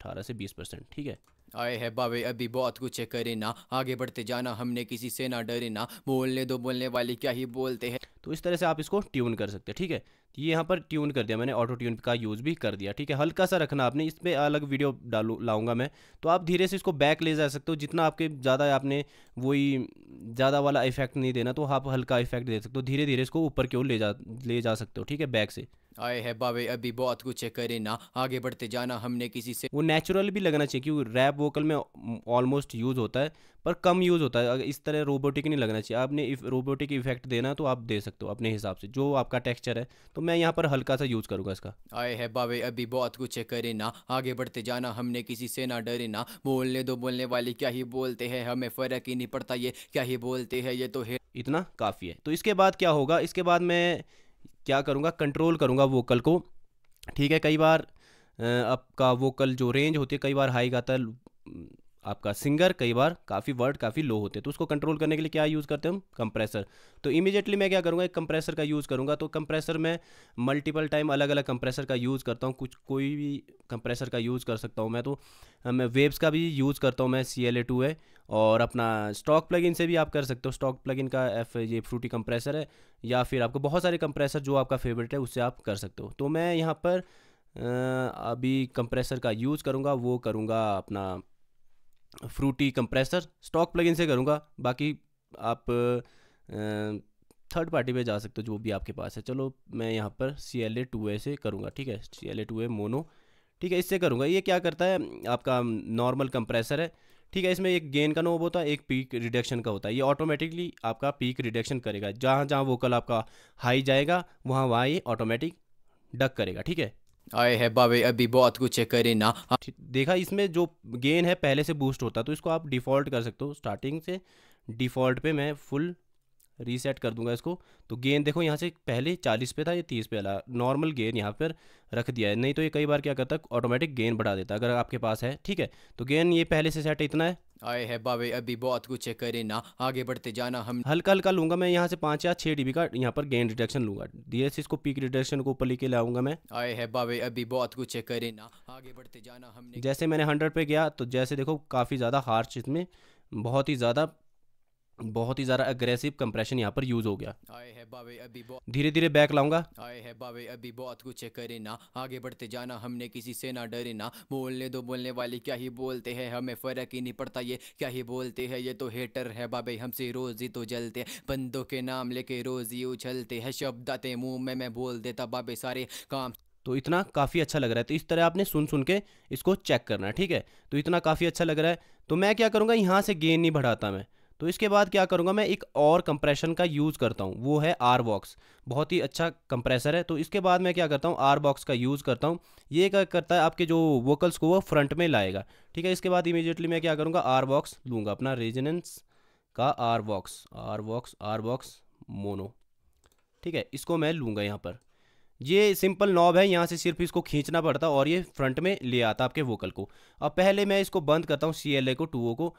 अठारह से बीस परसेंट ठीक है आए है बाबे अभी बहुत कुछ करे ना आगे बढ़ते जाना हमने किसी से ना डरे ना बोलने दो बोलने वाले क्या ही बोलते हैं तो इस तरह से आप इसको ट्यून कर सकते हैं ठीक है ये यहाँ पर ट्यून कर दिया मैंने ऑटो ट्यून का यूज़ भी कर दिया ठीक है हल्का सा रखना आपने इस पर अलग वीडियो डालू लाऊंगा मैं तो आप धीरे से इसको बैक ले जा सकते हो जितना आपके ज़्यादा आपने वही ज़्यादा वाला इफेक्ट नहीं देना तो आप हल्का इफेक्ट दे सकते हो धीरे धीरे इसको ऊपर की ओर ले जा ले जा सकते हो ठीक है बैक से आए है बाबे अभी बहुत कुछ है करे ना आगे बढ़ते जाना हमने किसी से वो नेचुरल भी लगना चाहिए क्योंकि रैप वोकल में ऑलमोस्ट यूज़ होता है पर कम यूज़ होता है इस तरह रोबोटिक नहीं लगना चाहिए आपने इफ रोबोटिक इफेक्ट देना तो आप दे सकते हो अपने हिसाब से जो आपका टेक्सचर है तो मैं यहाँ पर हल्का सा यूज़ करूँगा इसका आए है बाबे अभी बहुत कुछ है करे ना आगे बढ़ते जाना हमने किसी से ना डरे ना बोलने दो बोलने वाले क्या ही बोलते हैं हमें फ़र्क ही नहीं पड़ता ये क्या ही बोलते हैं ये तो है इतना काफ़ी है तो इसके बाद क्या होगा इसके बाद मैं क्या करूँगा कंट्रोल करूँगा वोकल को ठीक है कई बार आपका वोकल जो रेंज होती है कई बार हाई गाता है आपका सिंगर कई बार काफ़ी वर्ड काफ़ी लो होते हैं तो उसको कंट्रोल करने के लिए क्या यूज़ करते हैं हम कंप्रेसर तो इमीडिएटली मैं क्या करूँगा एक कंप्रेसर का यूज़ करूँगा तो कंप्रेसर में मल्टीपल टाइम अलग अलग कंप्रेसर का यूज़ करता हूँ कुछ कोई भी कंप्रेसर का यूज़ कर सकता हूँ मैं तो मैं वेब्स का भी यूज़ करता हूँ मैं सी एल ए टू है और अपना स्टॉक प्लग से भी आप कर सकते हो स्टॉक प्लग का एफ ये फ्रूटी कंप्रेसर है या फिर आपको बहुत सारे कंप्रेसर जो आपका फेवरेट है उससे आप कर सकते हो तो मैं यहाँ पर अभी कंप्रेसर का यूज़ करूँगा वो करूँगा अपना फ्रूटी कंप्रेसर स्टॉक प्लगइन से करूँगा बाकी आप थर्ड पार्टी पे जा सकते हो जो भी आपके पास है चलो मैं यहाँ पर सी एल ए टू ए से करूँगा ठीक है C L A two A mono ठीक है इससे करूँगा ये क्या करता है आपका नॉर्मल कंप्रेसर है ठीक है इसमें एक गेन का नोब होता है एक पीक रिडक्शन का होता है ये ऑटोमेटिकली आपका पीक रिडक्शन करेगा जहाँ जहाँ वोकल आपका हाई जाएगा वहाँ वहाँ ये ऑटोमेटिक डक करेगा ठीक है आए है बाबे अभी बहुत कुछ है करे ना हाँ। देखा इसमें जो गेन है पहले से बूस्ट होता तो इसको आप डिफ़ॉल्ट कर सकते हो स्टार्टिंग से डिफ़ॉल्ट पे मैं फुल रीसेट कर दूंगा इसको तो गेंद देखो यहाँ से पहले 40 पे था ये 30 पे वाला नॉर्मल गेंद यहाँ पर रख दिया है नहीं तो ये कई बार क्या करता है ऑटोमेटिक गेंद बढ़ा देता है अगर आपके पास है ठीक है तो गेंद ये पहले से सेट इतना है आए है बाबे अभी बहुत कुछ है करे ना आगे बढ़ते जाना हम हल्का हल्का लूंगा मैं यहाँ से पांच या छह डीबी का यहाँ पर गेंद रिडक्शन लूंगा धीरे से इसको पीक रिडक्शन को ऊपर लेके लाऊंगा मैं आए है बाबे अभी बहुत कुछ है करे ना आगे बढ़ते जाना हमने जैसे मैंने हंड्रेड पे गया तो जैसे देखो काफ़ी ज़्यादा हार्च इसमें बहुत ही ज़्यादा बहुत ही ज़्यादा अग्रेसिव कंप्रेशन यहाँ पर यूज़ हो गया धीरे धीरे बैक लाऊंगा आए है बाबे अभी बहुत कुछ करे ना आगे बढ़ते जाना हमने किसी से ना डरे ना बोलने दो बोलने वाले क्या ही बोलते हैं हमें फ़र्क ही नहीं पड़ता ये क्या ही बोलते हैं ये तो हेटर है बाबे हमसे रोज़ ही तो जलते बंदों के नाम लेके रोज़ ही उछलते हैं शब्द आते मुंह में मैं बोल देता बाबे सारे काम तो इतना काफ़ी अच्छा लग रहा है तो इस तरह आपने सुन सुन के इसको चेक करना ठीक है तो इतना काफ़ी अच्छा लग रहा है तो मैं क्या करूँगा यहाँ से गेन नहीं बढ़ाता मैं तो इसके बाद क्या करूँगा मैं एक और कंप्रेशन का यूज़ करता हूँ वो है आर बॉक्स बहुत ही अच्छा कंप्रेसर है तो इसके बाद मैं क्या करता हूँ आर बॉक्स का यूज़ करता हूँ ये क्या करता है आपके जो वोकल्स को वो फ्रंट में लाएगा ठीक है इसके बाद इमीजिएटली मैं क्या करूँगा आर बॉक्स लूँगा अपना रेजिनेंस का R box R box R box mono ठीक है इसको मैं लूँगा यहाँ पर ये सिंपल नॉब है यहाँ से सिर्फ इसको खींचना पड़ता और ये फ्रंट में ले आता आपके वोकल को अब पहले मैं इसको बंद करता हूँ सी एल ए को टू ओ को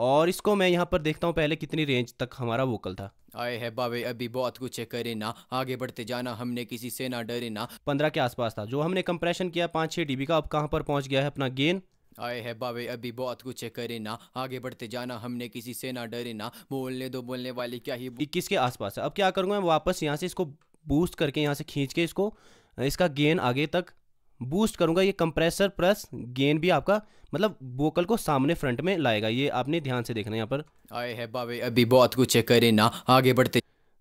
और इसको मैं यहाँ पर देखता हूँ पहले कितनी रेंज तक हमारा वोकल था आए है बाबे अभी बहुत कुछ है करे ना आगे बढ़ते जाना हमने किसी से ना डरे ना पंद्रह के आसपास था जो हमने कंप्रेशन किया पाँच छः डीबी का अब कहाँ पर पहुँच गया है अपना गेन आए है बाबे अभी बहुत कुछ है करे ना आगे बढ़ते जाना हमने किसी से ना डरे ना बोलने दो बोलने वाली क्या ही इक्कीस के आसपास है अब क्या करूँगा मैं वापस यहाँ से इसको बूस्ट करके यहाँ से खींच के इसको इसका गेन आगे तक बूस्ट करूँगा ये कंप्रेसर प्लस गेन भी आपका मतलब वोकल को सामने फ्रंट में लाएगा ये आपने ध्यान से देखना यहाँ पर आए है बाबे अभी बहुत कुछ करे ना आगे बढ़ते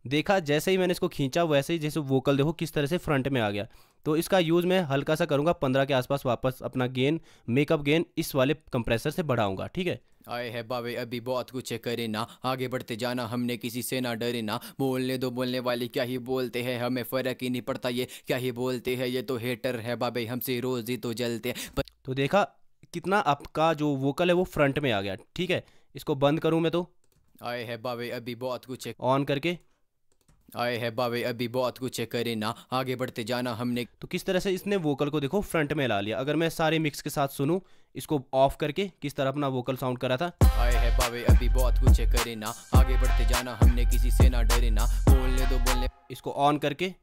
देखा जैसे ही मैंने इसको खींचा वैसे ही जैसे वोकल देखो किस तरह से फ्रंट में आ गया तो इसका यूज़ मैं हल्का सा करूँगा पंद्रह के आसपास वापस अपना गेन मेकअप गेन इस वाले कंप्रेसर से बढ़ाऊँगा ठीक है आए है बाबे अभी बहुत कुछ करे ना आगे बढ़ते जाना हमने किसी से ना डरे ना बोलने दो बोलने वाले क्या ही बोलते हैं हमें फर्क ही नहीं पड़ता ये क्या ही बोलते हैं ये तो हेटर है बाबे हमसे रोज ही तो जलते हैं तो देखा कितना आपका जो वोकल है वो फ्रंट में आ गया ठीक है इसको बंद करूँ मैं तो आए है बाबे अभी बहुत कुछ ऑन करके आए है बाबे अभी बहुत कुछ करे ना आगे बढ़ते जाना हमने तो किस तरह से इसने वोकल को देखो फ्रंट में ला लिया अगर मैं सारे मिक्स के साथ सुनूं इसको ऑफ करके किस तरह अपना वोकल साउंड करा था आए है बाबे अभी बहुत कुछ करे ना आगे बढ़ते जाना हमने किसी से ना डरे ना बोलने दो बोलने इसको ऑन करके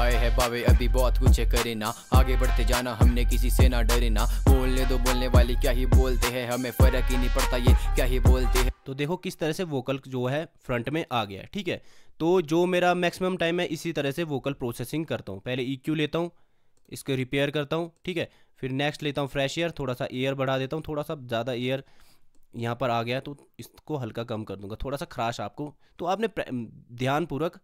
आए है बाबे अभी बहुत कुछ करे ना आगे बढ़ते जाना हमने किसी से ना डरे ना बोलने दो बोलने वाले क्या ही बोलते हैं हमें फर्क ही नहीं पड़ता ये क्या ही बोलते हैं तो देखो किस तरह से वोकल जो है फ्रंट में आ गया ठीक है तो जो मेरा मैक्सिमम टाइम है इसी तरह से वोकल प्रोसेसिंग करता हूँ पहले ई e लेता हूँ इसको रिपेयर करता हूँ ठीक है फिर नेक्स्ट लेता हूँ फ्रेश एयर थोड़ा सा एयर बढ़ा देता हूँ थोड़ा सा ज़्यादा एयर यहाँ पर आ गया तो इसको हल्का कम कर दूंगा थोड़ा सा खराश आपको तो आपने ध्यानपूर्वक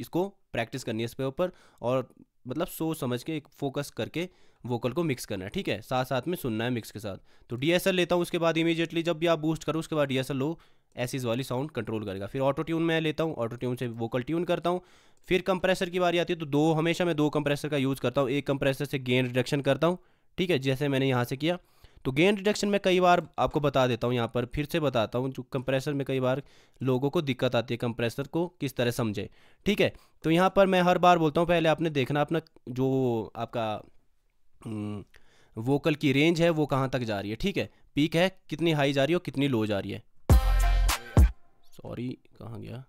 इसको प्रैक्टिस करनी है इस पे ऊपर और मतलब सोच समझ के एक फोकस करके वोकल को मिक्स करना है ठीक है साथ साथ में सुनना है मिक्स के साथ तो डी लेता हूँ उसके बाद इमीजिएटली जब भी आप बूस्ट करो उसके बाद डी लो एसिस वाली साउंड कंट्रोल करेगा फिर ऑटो ट्यून मैं लेता हूँ ऑटो ट्यून से वोकल ट्यून करता हूँ फिर कंप्रेसर की बारी आती है तो दो हमेशा मैं दो कंप्रेसर का यूज़ करता हूँ एक कंप्रेसर से गेन रिडक्शन करता हूँ ठीक है जैसे मैंने यहाँ से किया तो गेन रिडक्शन में कई बार आपको बता देता हूँ यहाँ पर फिर से बताता हूँ जो कंप्रेसर में कई बार लोगों को दिक्कत आती है कंप्रेसर को किस तरह समझे ठीक है तो यहाँ पर मैं हर बार बोलता हूँ पहले आपने देखना अपना जो आपका वोकल हम्म, की रेंज है वो कहाँ तक जा रही है ठीक है पीक है कितनी हाई जा रही है और कितनी लो जा रही है सॉरी कहाँ गया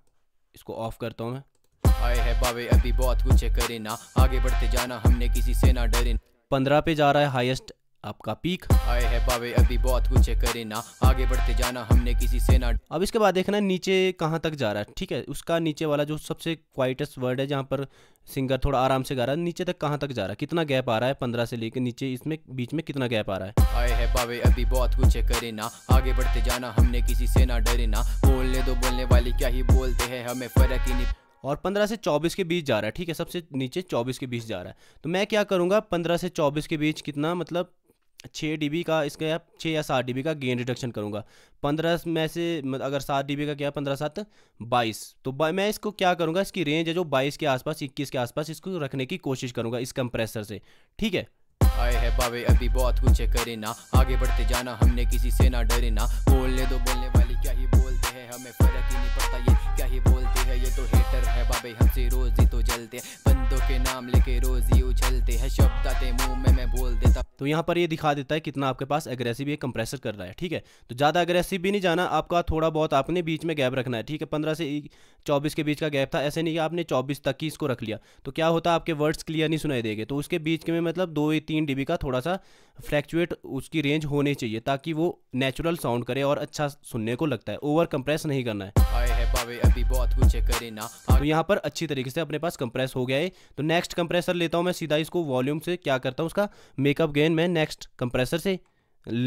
इसको ऑफ करता हूँ मैं आए है बावे अभी बहुत कुछ है करे ना आगे बढ़ते जाना हमने किसी से ना डरे पंद्रह पे जा रहा है हाईएस्ट आपका पीक आए है बावे अभी बहुत कुछ है करे ना आगे बढ़ते जाना हमने किसी से ना अब इसके बाद देखना नीचे कहाँ तक जा रहा है ठीक है उसका नीचे वाला जो सबसे क्वाइटेस्ट वर्ड है जहाँ पर सिंगर थोड़ा आराम से गा रहा है नीचे तक कहाँ तक जा रहा है कितना गैप आ रहा है पंद्रह से लेकर नीचे इसमें बीच में कितना गैप आ रहा है आए है बाबे अभी बहुत कुछ है करे ना आगे बढ़ते जाना हमने किसी से ना डरे ना बोलने दो बोलने वाली क्या ही बोलते है हमें फर्क ही नहीं और 15 से 24 के बीच जा रहा है ठीक है सबसे नीचे 24 के बीच जा रहा है तो मैं क्या करूँगा 15 से 24 के बीच कितना मतलब छः डी का इसका या छः या सात डी का गेन रिडक्शन करूँगा पंद्रह में से अगर सात डी का क्या पंद्रह सात बाईस तो बा, मैं इसको क्या करूँगा इसकी रेंज है जो बाईस के आसपास इक्कीस के आसपास इसको रखने की कोशिश करूँगा इस कंप्रेसर से ठीक है आए है बाबे अभी बहुत कुछ करे ना आगे बढ़ते जाना हमने किसी से ना डरे ना बोलने दो बोलने वाली क्या ही बोल है हमें फर्क ही नहीं पड़ता ये क्या ही बोलते हैं ये तो हेटर है बाबे हमसे रोज ही तो जलते बंदों के नाम लेके रोज ही उछलते हैं शब्द आते मुंह में मैं बोल देता तो यहाँ पर ये दिखा देता है कितना आपके पास एग्रेसिव ये कंप्रेसर कर रहा है ठीक है तो ज़्यादा अग्रेसिव भी नहीं जाना आपका थोड़ा बहुत आपने बीच में गैप रखना है ठीक है पंद्रह से चौबीस के बीच का गैप था ऐसे नहीं कि आपने चौबीस तक ही इसको रख लिया तो क्या होता है आपके वर्ड्स क्लियर नहीं सुनाई देंगे तो उसके बीच में मतलब दो या तीन डी का थोड़ा सा फ्लैक्चुएट उसकी रेंज होनी चाहिए ताकि वो नेचुरल साउंड करे और अच्छा सुनने को लगता है ओवर कंप्रेस नहीं करना है अभी बहुत कुछ करे तो यहाँ पर अच्छी तरीके से अपने पास कंप्रेस हो गया है तो नेक्स्ट कंप्रेसर लेता हूँ मैं सीधा इसको वॉल्यूम से क्या करता हूँ उसका मेकअप गेन मैं नेक्स्ट कंप्रेसर से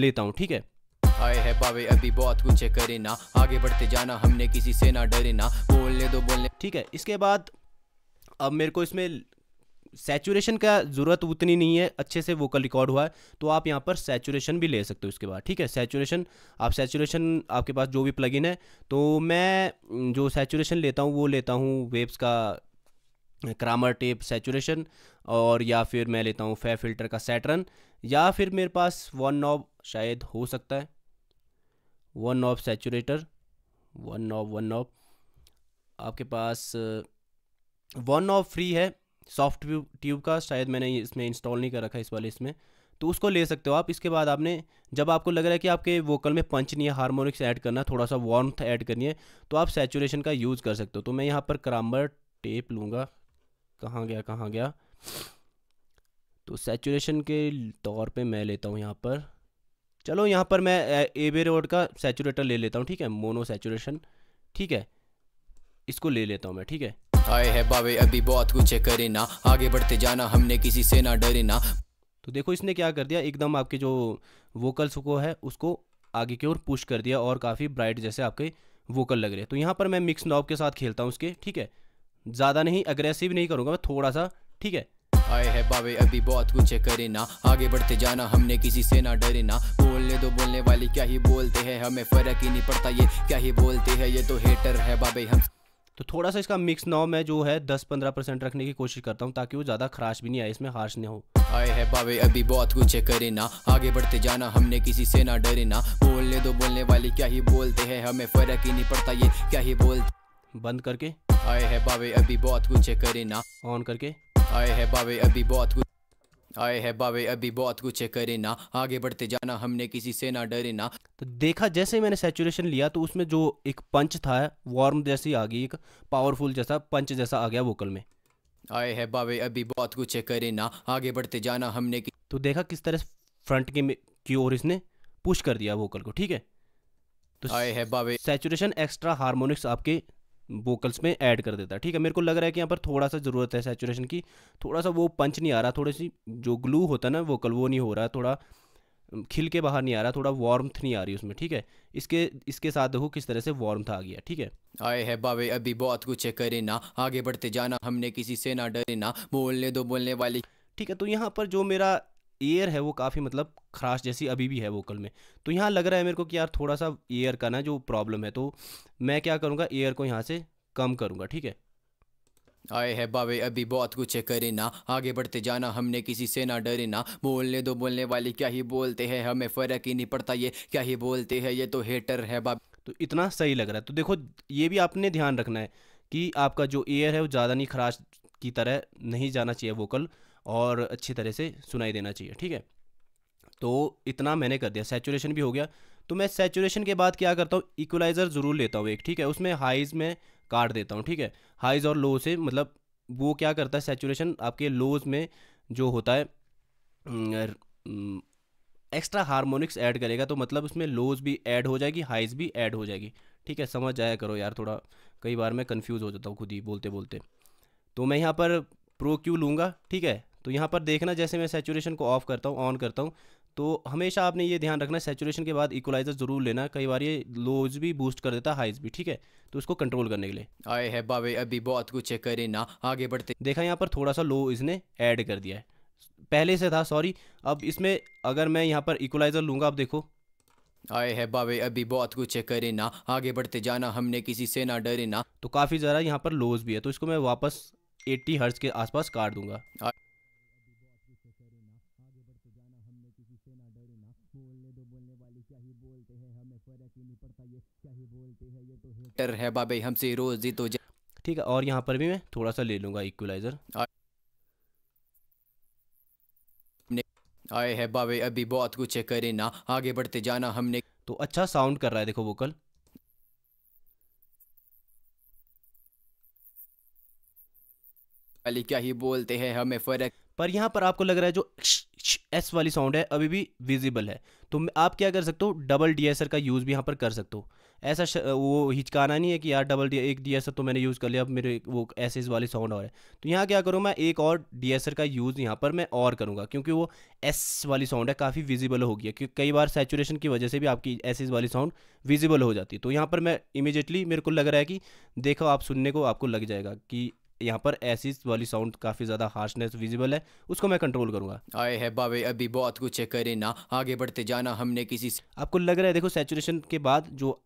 लेता हूँ ठीक है आए है बावे अभी बहुत कुछ करे ना आगे बढ़ते जाना हमने किसी से ना डरे ना बोलने दो बोलने ठीक है इसके बाद अब मेरे को इसमें सेचुरेशन का ज़रूरत उतनी नहीं है अच्छे से वोकल रिकॉर्ड हुआ है तो आप यहाँ पर सैचुरेशन भी ले सकते हो उसके बाद ठीक है सैचुरेशन आप सेचुरेशन आपके पास जो भी प्लगइन है तो मैं जो सेचुरेशन लेता हूँ वो लेता हूँ वेब्स का क्रामर टेप सेचुरेशन और या फिर मैं लेता हूँ फे फिल्टर का सेटरन या फिर मेरे पास वन नॉब शायद हो सकता है one knob saturator one knob one knob आपके पास वन नॉब फ्री है सॉफ्ट ट्यूब का शायद मैंने इसमें इंस्टॉल नहीं कर रखा इस वाले इसमें तो उसको ले सकते हो आप इसके बाद आपने जब आपको लग रहा है कि आपके वोकल में पंच नहीं है हारमोनिक्स ऐड करना थोड़ा सा वार्मथ ऐड करनी है तो आप सेचुरेशन का यूज़ कर सकते हो तो मैं यहाँ पर क्राम्बर टेप लूँगा कहाँ गया कहाँ गया तो सेचुरेशन के तौर पे मैं लेता हूँ यहाँ पर चलो यहाँ पर मैं ए बे रोड का सेचुरेटर ले लेता हूँ ठीक है मोनो सेचुरेशन ठीक है इसको ले लेता हूँ मैं ठीक है आए है बावे अभी बहुत कुछ है करे ना आगे बढ़ते जाना हमने किसी से ना डरे ना तो देखो इसने क्या कर दिया एकदम आपके जो वोकल्स को है उसको आगे की ओर पुश कर दिया और काफ़ी ब्राइट जैसे आपके वोकल लग रहे हैं तो यहाँ पर मैं मिक्स नॉब के साथ खेलता हूँ उसके ठीक है ज़्यादा नहीं अग्रेसिव नहीं करूँगा मैं थोड़ा सा ठीक है आए है बावे अभी बहुत कुछ है करे ना आगे बढ़ते जाना हमने किसी से ना डरे ना बोलने दो बोलने वाली क्या ही बोलते हैं हमें फर्क ही नहीं पड़ता ये क्या ही बोलते हैं ये तो हेटर है बाबे हम तो थोड़ा सा इसका मिक्स नाव मैं जो है दस पंद्रह परसेंट रखने की कोशिश करता हूँ ताकि वो ज़्यादा खराश भी नहीं आए इसमें हार्श नहीं हो आए है बाबे अभी बहुत कुछ है करे ना आगे बढ़ते जाना हमने किसी से ना डरे ना बोलने दो बोलने वाले क्या ही बोलते हैं हमें फर्क ही नहीं पड़ता ये क्या ही बोलते बंद करके आए है बाबे अभी बहुत कुछ है करे ना ऑन करके आए है बाबे अभी बहुत कुछ आए है बाबे अभी बहुत कुछ है करे ना आगे बढ़ते जाना हमने किसी से ना डरे ना तो देखा जैसे ही मैंने सेचुरेशन लिया तो उसमें जो एक पंच था वार्म जैसी आ गई एक पावरफुल जैसा पंच जैसा आ गया वोकल में आए है बाबे अभी बहुत कुछ है करे ना आगे बढ़ते जाना हमने कि... तो देखा किस तरह फ्रंट के की ओर इसने पुश कर दिया वोकल को ठीक है तो आए है बाबे सेचुरेशन एक्स्ट्रा हारमोनिक्स आपके वोकल्स में ऐड कर देता है ठीक है मेरे को लग रहा है कि यहाँ पर थोड़ा सा ज़रूरत है सेचुरेशन की थोड़ा सा वो पंच नहीं आ रहा थोड़ी सी जो ग्लू होता है ना वोकल वो नहीं हो रहा थोड़ा खिल के बाहर नहीं आ रहा थोड़ा वार्मथ नहीं आ रही उसमें ठीक है इसके इसके साथ देखो किस तरह से वार्मथ आ गया ठीक है आए है बाबे अभी बहुत कुछ है करे ना आगे बढ़ते जाना हमने किसी से ना डरे ना बोलने दो बोलने वाली ठीक है तो यहाँ पर जो मेरा एयर है वो काफ़ी मतलब खराश जैसी अभी भी है वोकल में तो यहाँ लग रहा है मेरे को कि यार थोड़ा सा एयर का ना जो प्रॉब्लम है तो मैं क्या करूँगा एयर को यहाँ से कम करूँगा ठीक है आए है बाबे अभी बहुत कुछ है करे ना आगे बढ़ते जाना हमने किसी से ना डरे ना बोलने दो बोलने वाले क्या ही बोलते हैं हमें फ़र्क ही नहीं पड़ता ये क्या ही बोलते हैं ये तो हेटर है बाबे तो इतना सही लग रहा है तो देखो ये भी आपने ध्यान रखना है कि आपका जो एयर है वो ज़्यादा नहीं खराश की तरह नहीं जाना चाहिए वोकल और अच्छी तरह से सुनाई देना चाहिए ठीक है तो इतना मैंने कर दिया सेचुरेशन भी हो गया तो मैं सेचुरेशन के बाद क्या करता हूँ इक्वलाइज़र ज़रूर लेता हूँ एक ठीक है उसमें हाइज़ में काट देता हूँ ठीक है हाइज़ और लो से मतलब वो क्या करता है सेचुरेशन आपके लोज में जो होता है एक्स्ट्रा हारमोनिक्स ऐड करेगा तो मतलब उसमें लोज भी ऐड हो जाएगी हाइज भी ऐड हो जाएगी ठीक है समझ जाया करो यार थोड़ा कई बार मैं कन्फ्यूज़ हो जाता हूँ खुद ही बोलते बोलते तो मैं यहाँ पर प्रो क्यू लूँगा ठीक है तो यहाँ पर देखना जैसे मैं सेचुरेशन को ऑफ करता हूँ ऑन करता हूँ तो हमेशा आपने ये ध्यान रखना सेचुरेशन के बाद इक्वलाइजर ज़रूर लेना कई बार ये लोज भी बूस्ट कर देता है हाइज भी ठीक है तो उसको कंट्रोल करने के लिए आए है बाबे अभी बहुत कुछ करे ना आगे बढ़ते देखा यहाँ पर थोड़ा सा लो इसने ऐड कर दिया है पहले से था सॉरी अब इसमें अगर मैं यहाँ पर इक्वलाइजर लूँगा आप देखो आए है बाबे अभी बहुत कुछ करे ना आगे बढ़ते जाना हमने किसी से ना डरे ना तो काफ़ी ज़्यादा यहाँ पर लोज भी है तो इसको मैं वापस एट्टी हर्ज के आसपास काट दूंगा बेटर है बाबे हमसे रोज जीतो ठीक है और यहाँ पर भी मैं थोड़ा सा ले लूंगा इक्वलाइज़र आए है बाबे अभी बहुत कुछ है करे ना आगे बढ़ते जाना हमने तो अच्छा साउंड कर रहा है देखो वोकल वाली क्या ही बोलते हैं हमें फर्क पर यहाँ पर आपको लग रहा है जो एस वाली साउंड है अभी भी विजिबल है तो आप क्या कर सकते हो डबल डी का यूज़ भी यहाँ पर कर सकते हो ऐसा वो हिचकाना नहीं है कि यार डबल डी एक डी तो मैंने यूज़ कर लिया अब मेरे वो ऐसे वाली साउंड और है तो यहाँ क्या करूँ मैं एक और डी का यूज़ यहाँ पर मैं और करूँगा क्योंकि वो एस वाली साउंड है काफ़ी विजिबल होगी क्योंकि कई बार सेचुरेशन की वजह से भी आपकी एस वाली साउंड विजिबल हो जाती है तो यहाँ पर मैं इमिजिएटली मेरे को लग रहा है कि देखो आप सुनने को आपको लग जाएगा कि यहाँ पर ऐसी वाली साउंड काफ़ी ज़्यादा हार्शनेस विजिबल है उसको मैं कंट्रोल करूँगा आए है बाबे अभी बहुत कुछ है करें ना आगे बढ़ते जाना हमने किसी आपको लग रहा है देखो सेचुरेशन के बाद जो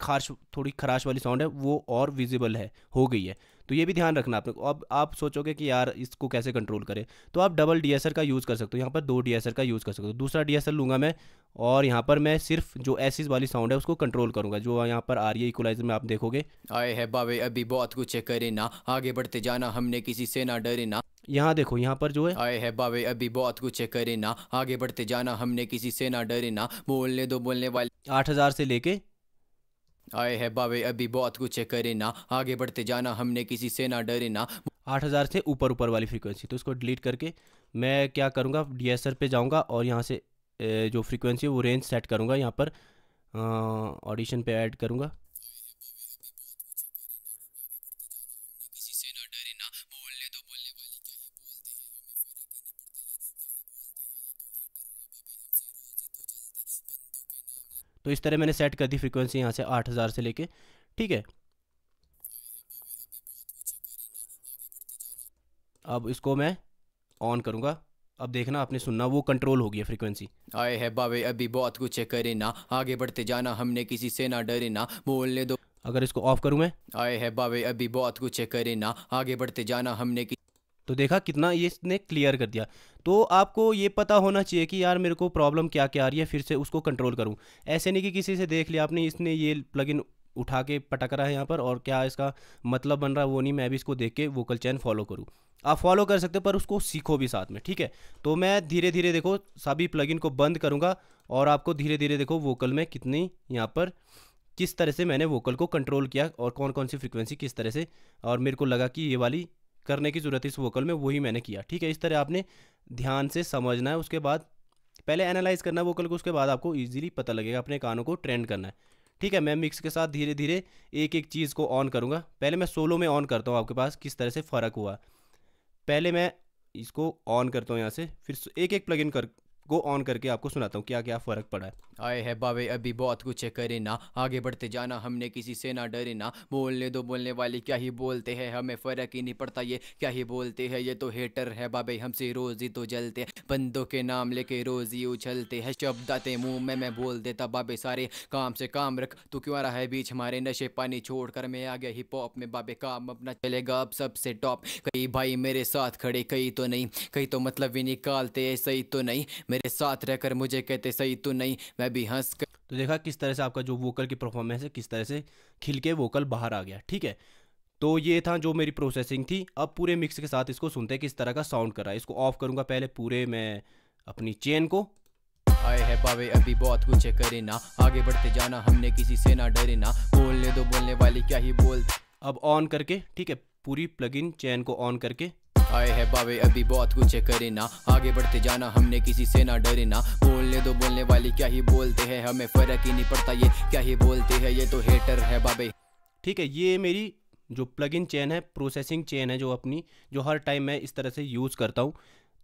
खारश थोड़ी खराश वाली साउंड है वो और विजिबल है हो गई है तो ये भी ध्यान रखना आपने अब आप सोचोगे कि यार इसको कैसे कंट्रोल करें तो आप डबल डी का यूज़ कर सकते हो यहाँ पर दो डी का यूज़ कर सकते हो दूसरा डी लूँगा मैं और यहाँ पर मैं सिर्फ जो एसिस e वाली साउंड है उसको कंट्रोल करूँगा जो यहाँ पर आ रही है इक्वलाइजर में आप देखोगे आए है बाबे अभी बहुत कुछ है करे ना आगे बढ़ते जाना हमने किसी से ना डरे ना यहाँ देखो यहाँ पर जो है आए है बाबे अभी बहुत कुछ है करे ना आगे बढ़ते जाना हमने किसी से ना डरे ना बोलने दो बोलने वाले आठ से लेके आए है बाबे अभी बहुत कुछ है करे ना आगे बढ़ते जाना हमने किसी से ना डरे ना आठ हज़ार से ऊपर ऊपर वाली फ्रीक्वेंसी तो उसको डिलीट करके मैं क्या करूँगा डी एस पे जाऊँगा और यहाँ से जो फ्रीक्वेंसी है वो रेंज सेट करूँगा यहाँ पर ऑडिशन पे ऐड करूँगा तो इस तरह मैंने सेट कर दी फ्रिक्वेंसी यहाँ से आठ हज़ार से लेके ठीक है अब इसको मैं ऑन करूँगा अब देखना आपने सुनना वो कंट्रोल हो गया फ्रीक्वेंसी आए है बाबे अभी बहुत कुछ करे ना आगे बढ़ते जाना हमने किसी से ना डरे ना बोलने दो अगर इसको ऑफ करूँ मैं आए है बाबे अभी बहुत कुछ करे ना आगे बढ़ते जाना हमने किसी तो देखा कितना ये इसने क्लियर कर दिया तो आपको ये पता होना चाहिए कि यार मेरे को प्रॉब्लम क्या क्या आ रही है फिर से उसको कंट्रोल करूँ ऐसे नहीं कि किसी से देख लिया आपने इसने ये प्लगइन उठा के पटक रहा है यहाँ पर और क्या इसका मतलब बन रहा है वो नहीं मैं भी इसको देख के वोकल चैन फॉलो करूँ आप फॉलो कर सकते हो पर उसको सीखो भी साथ में ठीक है तो मैं धीरे धीरे देखो सभी प्लगइन को बंद करूँगा और आपको धीरे धीरे देखो वोकल में कितनी यहाँ पर किस तरह से मैंने वोकल को कंट्रोल किया और कौन कौन सी फ्रिक्वेंसी किस तरह से और मेरे को लगा कि ये वाली करने की ज़रूरत है इस वोकल में वही मैंने किया ठीक है इस तरह आपने ध्यान से समझना है उसके बाद पहले एनालाइज करना है वोकल को उसके बाद आपको ईजिली पता लगेगा अपने कानों को ट्रेंड करना है ठीक है मैं मिक्स के साथ धीरे धीरे एक एक चीज़ को ऑन करूँगा पहले मैं सोलो में ऑन करता हूँ आपके पास किस तरह से फ़र्क हुआ पहले मैं इसको ऑन करता हूँ यहाँ से फिर एक एक प्लग इन कर गो ऑन करके आपको सुनाता हूँ क्या क्या फ़र्क पड़ा है आए है बाबे अभी बहुत कुछ है करे ना आगे बढ़ते जाना हमने किसी से ना डरे ना बोलने दो बोलने वाले क्या ही बोलते हैं हमें फ़र्क ही नहीं पड़ता ये क्या ही बोलते हैं ये तो हेटर है बाबे हमसे रोजी तो जलते बंदों के नाम लेके रोजी उछलते हैं शब्द आते मुँह में मैं बोल देता बाबे सारे काम से काम रख तू क्यों आ रहा है बीच हमारे नशे पानी छोड़ कर मैं आ गया हिप हॉप में बाबे काम अपना चलेगा अब सबसे टॉप कई भाई मेरे साथ खड़े कई तो नहीं कई तो मतलब भी निकालते सही तो नहीं मेरे साथ रहकर मुझे कहते सही तू तो नहीं मैं भी हंस कर तो देखा किस तरह से आपका जो वोकल की परफॉर्मेंस है किस तरह से खिल के वोकल बाहर आ गया ठीक है तो ये था जो मेरी प्रोसेसिंग थी अब पूरे मिक्स के साथ इसको सुनते हैं किस तरह का साउंड कर रहा है इसको ऑफ करूंगा पहले पूरे मैं अपनी चेन को आए है पावे अभी बहुत कुछ है करे ना आगे बढ़ते जाना हमने किसी से ना डरे ना बोलने दो बोलने वाली क्या ही बोल अब ऑन करके ठीक है पूरी प्लगइन चैन को ऑन करके आए है बाबे अभी बहुत कुछ है करे ना आगे बढ़ते जाना हमने किसी से ना डरे ना बोलने दो बोलने वाली क्या ही बोलते हैं हमें फर्क ही नहीं पड़ता ये क्या ही बोलते हैं ये तो हेटर है बाबे ठीक है ये मेरी जो प्लग इन चेन है प्रोसेसिंग चेन है जो अपनी जो हर टाइम मैं इस तरह से यूज़ करता हूँ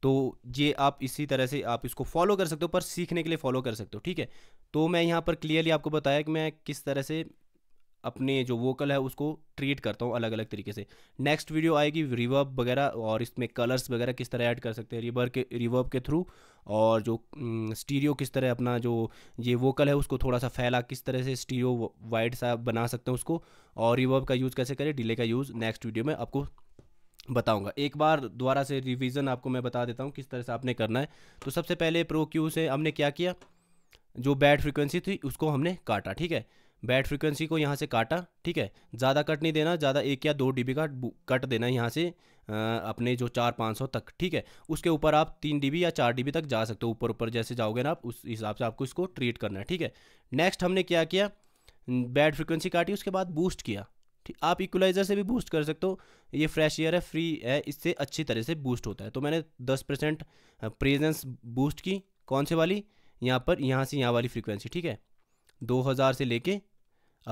तो ये आप इसी तरह से आप इसको फॉलो कर सकते हो पर सीखने के लिए फॉलो कर सकते हो ठीक है तो मैं यहाँ पर क्लियरली आपको बताया कि मैं किस तरह से अपने जो वोकल है उसको ट्रीट करता हूँ अलग अलग तरीके से नेक्स्ट वीडियो आएगी रिवर्ब वगैरह और इसमें कलर्स वगैरह किस तरह ऐड कर सकते हैं रिवर के रिवर्ब के थ्रू और जो स्टीरियो किस तरह अपना जो ये वोकल है उसको थोड़ा सा फैला किस तरह से स्टीरियो वाइड सा बना सकते हैं उसको और रिवर्ब का यूज़ कैसे करें डिले का यूज़ नेक्स्ट वीडियो में आपको बताऊंगा एक बार दोबारा से रिवीजन आपको मैं बता देता हूँ किस तरह से आपने करना है तो सबसे पहले प्रो क्यू से हमने क्या किया जो बैड फ्रीक्वेंसी थी उसको हमने काटा ठीक है बैट फ्रिक्वेंसी को यहाँ से काटा ठीक है ज़्यादा कट नहीं देना ज़्यादा एक या दो डी का कट देना यहाँ से अपने जो चार पाँच सौ तक ठीक है उसके ऊपर आप तीन डी या चार डी तक जा सकते हो ऊपर ऊपर जैसे जाओगे ना आप उस हिसाब से आपको इसको ट्रीट करना है ठीक है नेक्स्ट हमने क्या किया बैड फ्रिक्वेंसी काटी उसके बाद बूस्ट किया ठीक आप इक्वलाइज़र से भी बूस्ट कर सकते हो ये फ्रेश एयर है फ्री है इससे अच्छी तरह से बूस्ट होता है तो मैंने दस परसेंट प्रेजेंस बूस्ट की कौन से वाली यहाँ पर यहाँ से यहाँ वाली फ्रिक्वेंसी ठीक है 2000 से लेके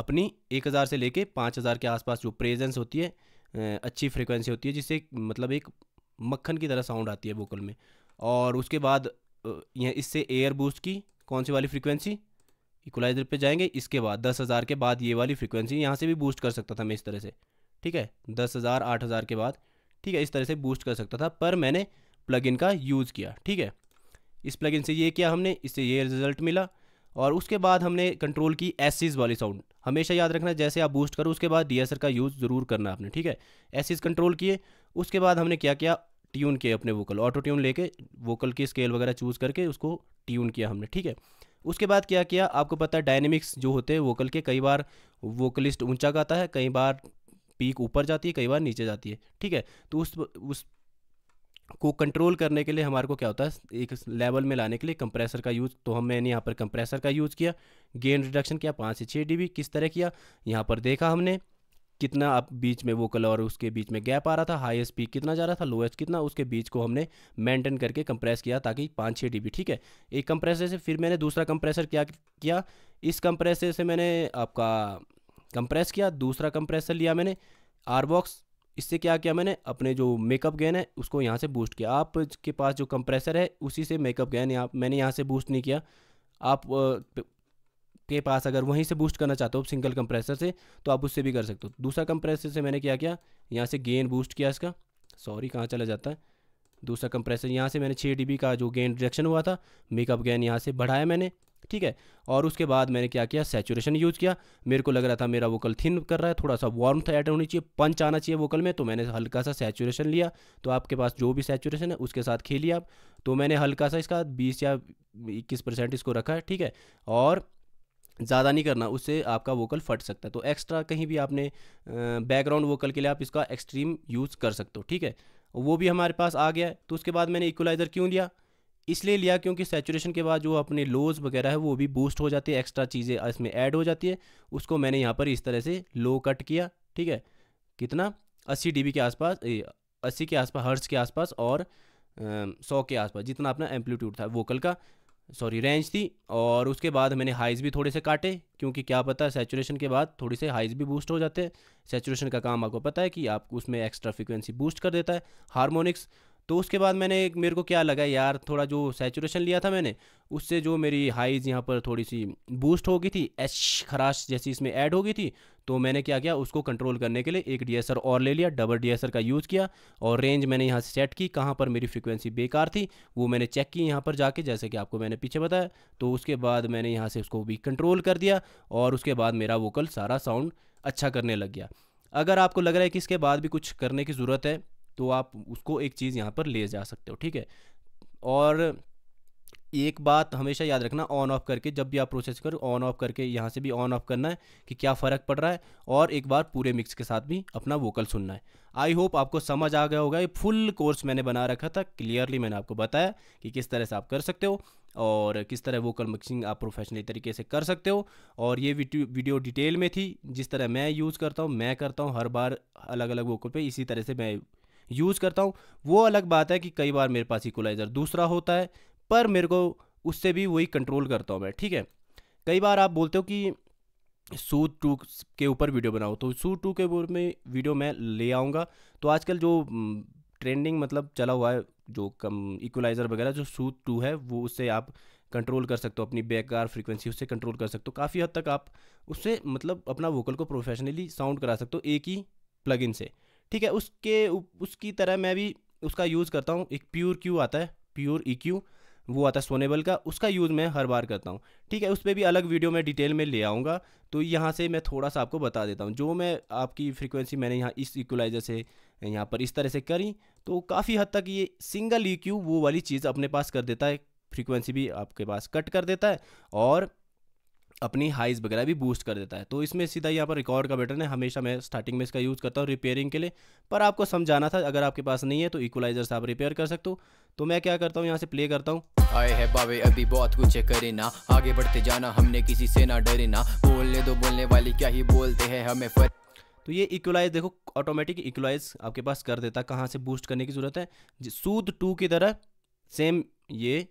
अपनी एक हज़ार से लेके पाँच हज़ार के आसपास जो प्रेजेंस होती है अच्छी फ्रिक्वेंसी होती है जिससे मतलब एक मक्खन की तरह साउंड आती है वोकल में और उसके बाद यह इससे एयर बूस्ट की कौन सी वाली फ्रिक्वेंसी इक्वलाइजर पे जाएंगे इसके बाद दस हज़ार के बाद ये वाली फ्रिक्वेंसी यहाँ से भी बूस्ट कर सकता था मैं इस तरह से ठीक है दस हज़ार आठ हज़ार के बाद ठीक है इस तरह से बूस्ट कर सकता था पर मैंने प्लग इन का यूज़ किया ठीक है इस प्लग इन से ये किया हमने इससे ये रिजल्ट मिला और उसके बाद हमने कंट्रोल की एसिस वाली साउंड हमेशा याद रखना जैसे आप बूस्ट करो उसके बाद डी का यूज़ ज़रूर करना आपने ठीक है एसिस कंट्रोल किए उसके बाद हमने क्या किया ट्यून किए अपने वोकल ऑटो ट्यून लेके वोकल की स्केल वगैरह चूज़ करके उसको ट्यून किया हमने ठीक है उसके बाद क्या किया आपको पता है डायनेमिक्स जो होते हैं वोकल के कई बार वोकलिस्ट ऊंचा गाता है कई बार पीक ऊपर जाती है कई बार नीचे जाती है ठीक है तो उस उस को कंट्रोल करने के लिए हमारे को क्या होता है एक लेवल में लाने के लिए कंप्रेसर का यूज़ तो हम मैंने यहाँ पर कंप्रेसर का यूज़ किया गेन रिडक्शन किया पाँच से छः डी किस तरह किया यहाँ पर देखा हमने कितना अब बीच में वोकल और उसके बीच में गैप आ रहा था हाई स्पीक कितना जा रहा था लोएस्ट कितना उसके बीच को हमने मेंटेन करके कंप्रेस किया ताकि पाँच छः डीबी ठीक है एक कंप्रेसर से फिर मैंने दूसरा कंप्रेसर क्या किया इस कंप्रेसर से मैंने आपका कंप्रेस किया दूसरा कंप्रेसर लिया मैंने आरबॉक्स इससे क्या किया मैंने अपने जो मेकअप गैन है उसको यहाँ से बूस्ट किया आपके पास जो कंप्रेसर है उसी से मेकअप गैन यहाँ मैंने यहाँ से बूस्ट नहीं किया आप के पास अगर वहीं से बूस्ट करना चाहते हो सिंगल कंप्रेसर से तो आप उससे भी कर सकते हो दूसरा कंप्रेसर से मैंने क्या किया यहाँ से गेन बूस्ट किया इसका सॉरी कहाँ चला जाता है दूसरा कंप्रेसर यहाँ से मैंने छः डी का जो गेन रिडक्शन हुआ था मेकअप गैन यहाँ से बढ़ाया मैंने ठीक है और उसके बाद मैंने क्या किया सेचुरेशन यूज़ किया मेरे को लग रहा था मेरा वोकल थिन कर रहा है थोड़ा सा वार्म था ऐड होनी चाहिए पंच आना चाहिए वोकल में तो मैंने हल्का सा सेचुरेशन लिया तो आपके पास जो भी सेचुरेशन है उसके साथ खेलिए आप तो मैंने हल्का सा इसका बीस या इक्कीस परसेंट इसको रखा है ठीक है और ज़्यादा नहीं करना उससे आपका वोकल फट सकता है तो एक्स्ट्रा कहीं भी आपने बैकग्राउंड वोकल के लिए आप इसका एक्सट्रीम यूज़ कर सकते हो ठीक है वो भी हमारे पास आ गया है तो उसके बाद मैंने इक्वलाइज़र क्यों लिया इसलिए लिया क्योंकि सेचुरेशन के बाद जो अपने लोज वगैरह है वो भी बूस्ट हो जाती है एक्स्ट्रा चीज़ें इसमें ऐड हो जाती है उसको मैंने यहाँ पर इस तरह से लो कट किया ठीक है कितना अस्सी डी के आसपास अस्सी के आसपास हर्ज के आसपास और सौ के आसपास जितना अपना एम्पलीट्यूड था वोकल का सॉरी रेंज थी और उसके बाद मैंने हाइज भी थोड़े से काटे क्योंकि क्या पता है सेचुरेशन के बाद थोड़ी से हाइज भी बूस्ट हो जाते हैं सेचुरेशन का काम आपको पता है कि आप उसमें एक्स्ट्रा फ्रिक्वेंसी बूस्ट कर देता है हारमोनिक्स तो उसके बाद मैंने मेरे को क्या लगा यार थोड़ा जो सेचुरेशन लिया था मैंने उससे जो मेरी हाइज़ यहाँ पर थोड़ी सी बूस्ट हो गई थी एच खराश जैसी इसमें ऐड हो गई थी तो मैंने क्या किया उसको कंट्रोल करने के लिए एक डी और ले लिया डबल डी का यूज़ किया और रेंज मैंने यहाँ से सेट की कहाँ पर मेरी फ्रिक्वेंसी बेकार थी वो मैंने चेक की यहाँ पर जाके जैसे कि आपको मैंने पीछे बताया तो उसके बाद मैंने यहाँ से उसको भी कंट्रोल कर दिया और उसके बाद मेरा वोकल सारा साउंड अच्छा करने लग गया अगर आपको लग रहा है कि इसके बाद भी कुछ करने की ज़रूरत है तो आप उसको एक चीज़ यहाँ पर ले जा सकते हो ठीक है और एक बात हमेशा याद रखना ऑन ऑफ करके जब भी आप प्रोसेस करो ऑन ऑफ करके यहाँ से भी ऑन ऑफ करना है कि क्या फ़र्क पड़ रहा है और एक बार पूरे मिक्स के साथ भी अपना वोकल सुनना है आई होप आपको समझ आ गया होगा ये फुल कोर्स मैंने बना रखा था क्लियरली मैंने आपको बताया कि किस तरह से आप कर सकते हो और किस तरह वोकल मिक्सिंग आप प्रोफेशनली तरीके से कर सकते हो और ये वीडियो डिटेल में थी जिस तरह मैं यूज़ करता हूँ मैं करता हूँ हर बार अलग अलग वोकल पर इसी तरह से मैं यूज़ करता हूँ वो अलग बात है कि कई बार मेरे पास इक्वलाइज़र दूसरा होता है पर मेरे को उससे भी वही कंट्रोल करता हूँ मैं ठीक है कई बार आप बोलते हो कि सूद टू के ऊपर वीडियो बनाओ तो सूद टू के ऊपर में वीडियो मैं ले आऊँगा तो आजकल जो ट्रेंडिंग मतलब चला हुआ है जो कम इक्वलाइज़र वगैरह जो सूद टू है वो उससे आप कंट्रोल कर सकते हो अपनी बेकार फ्रीक्वेंसी उससे कंट्रोल कर सकते हो काफ़ी हद तक आप उससे मतलब अपना वोकल को प्रोफेशनली साउंड करा सकते हो एक ही प्लगइन से ठीक है उसके उसकी तरह मैं भी उसका यूज़ करता हूँ एक प्योर क्यू आता है प्योर ई क्यू वो आता है सोनेबल का उसका यूज़ मैं हर बार करता हूँ ठीक है उस पर भी अलग वीडियो में डिटेल में ले आऊँगा तो यहाँ से मैं थोड़ा सा आपको बता देता हूँ जो मैं आपकी फ्रिक्वेंसी मैंने यहाँ इस इक्वलाइजर से यहाँ पर इस तरह से करी तो काफ़ी हद तक ये सिंगल ई e वो वाली चीज़ अपने पास कर देता है फ्रीक्वेंसी भी आपके पास कट कर देता है और अपनी हाइज वगैरह भी बूस्ट कर देता है तो इसमें सीधा यहाँ पर रिकॉर्ड का बटन है हमेशा मैं स्टार्टिंग में इसका यूज़ करता हूँ रिपेयरिंग के लिए पर आपको समझाना था अगर आपके पास नहीं है तो इक्वलाइजर से आप रिपेयर कर सकते हो तो मैं क्या करता हूँ यहाँ से प्ले करता हूँ आए है बाबे अभी बहुत कुछ करे ना आगे बढ़ते जाना हमने किसी से ना डरे ना बोलने दो बोलने वाली क्या ही बोलते हैं हमें फर तो ये इक्वलाइज देखो ऑटोमेटिक इक्वलाइज आपके पास कर देता कहाँ से बूस्ट करने की ज़रूरत है सूद टू की तरह सेम ये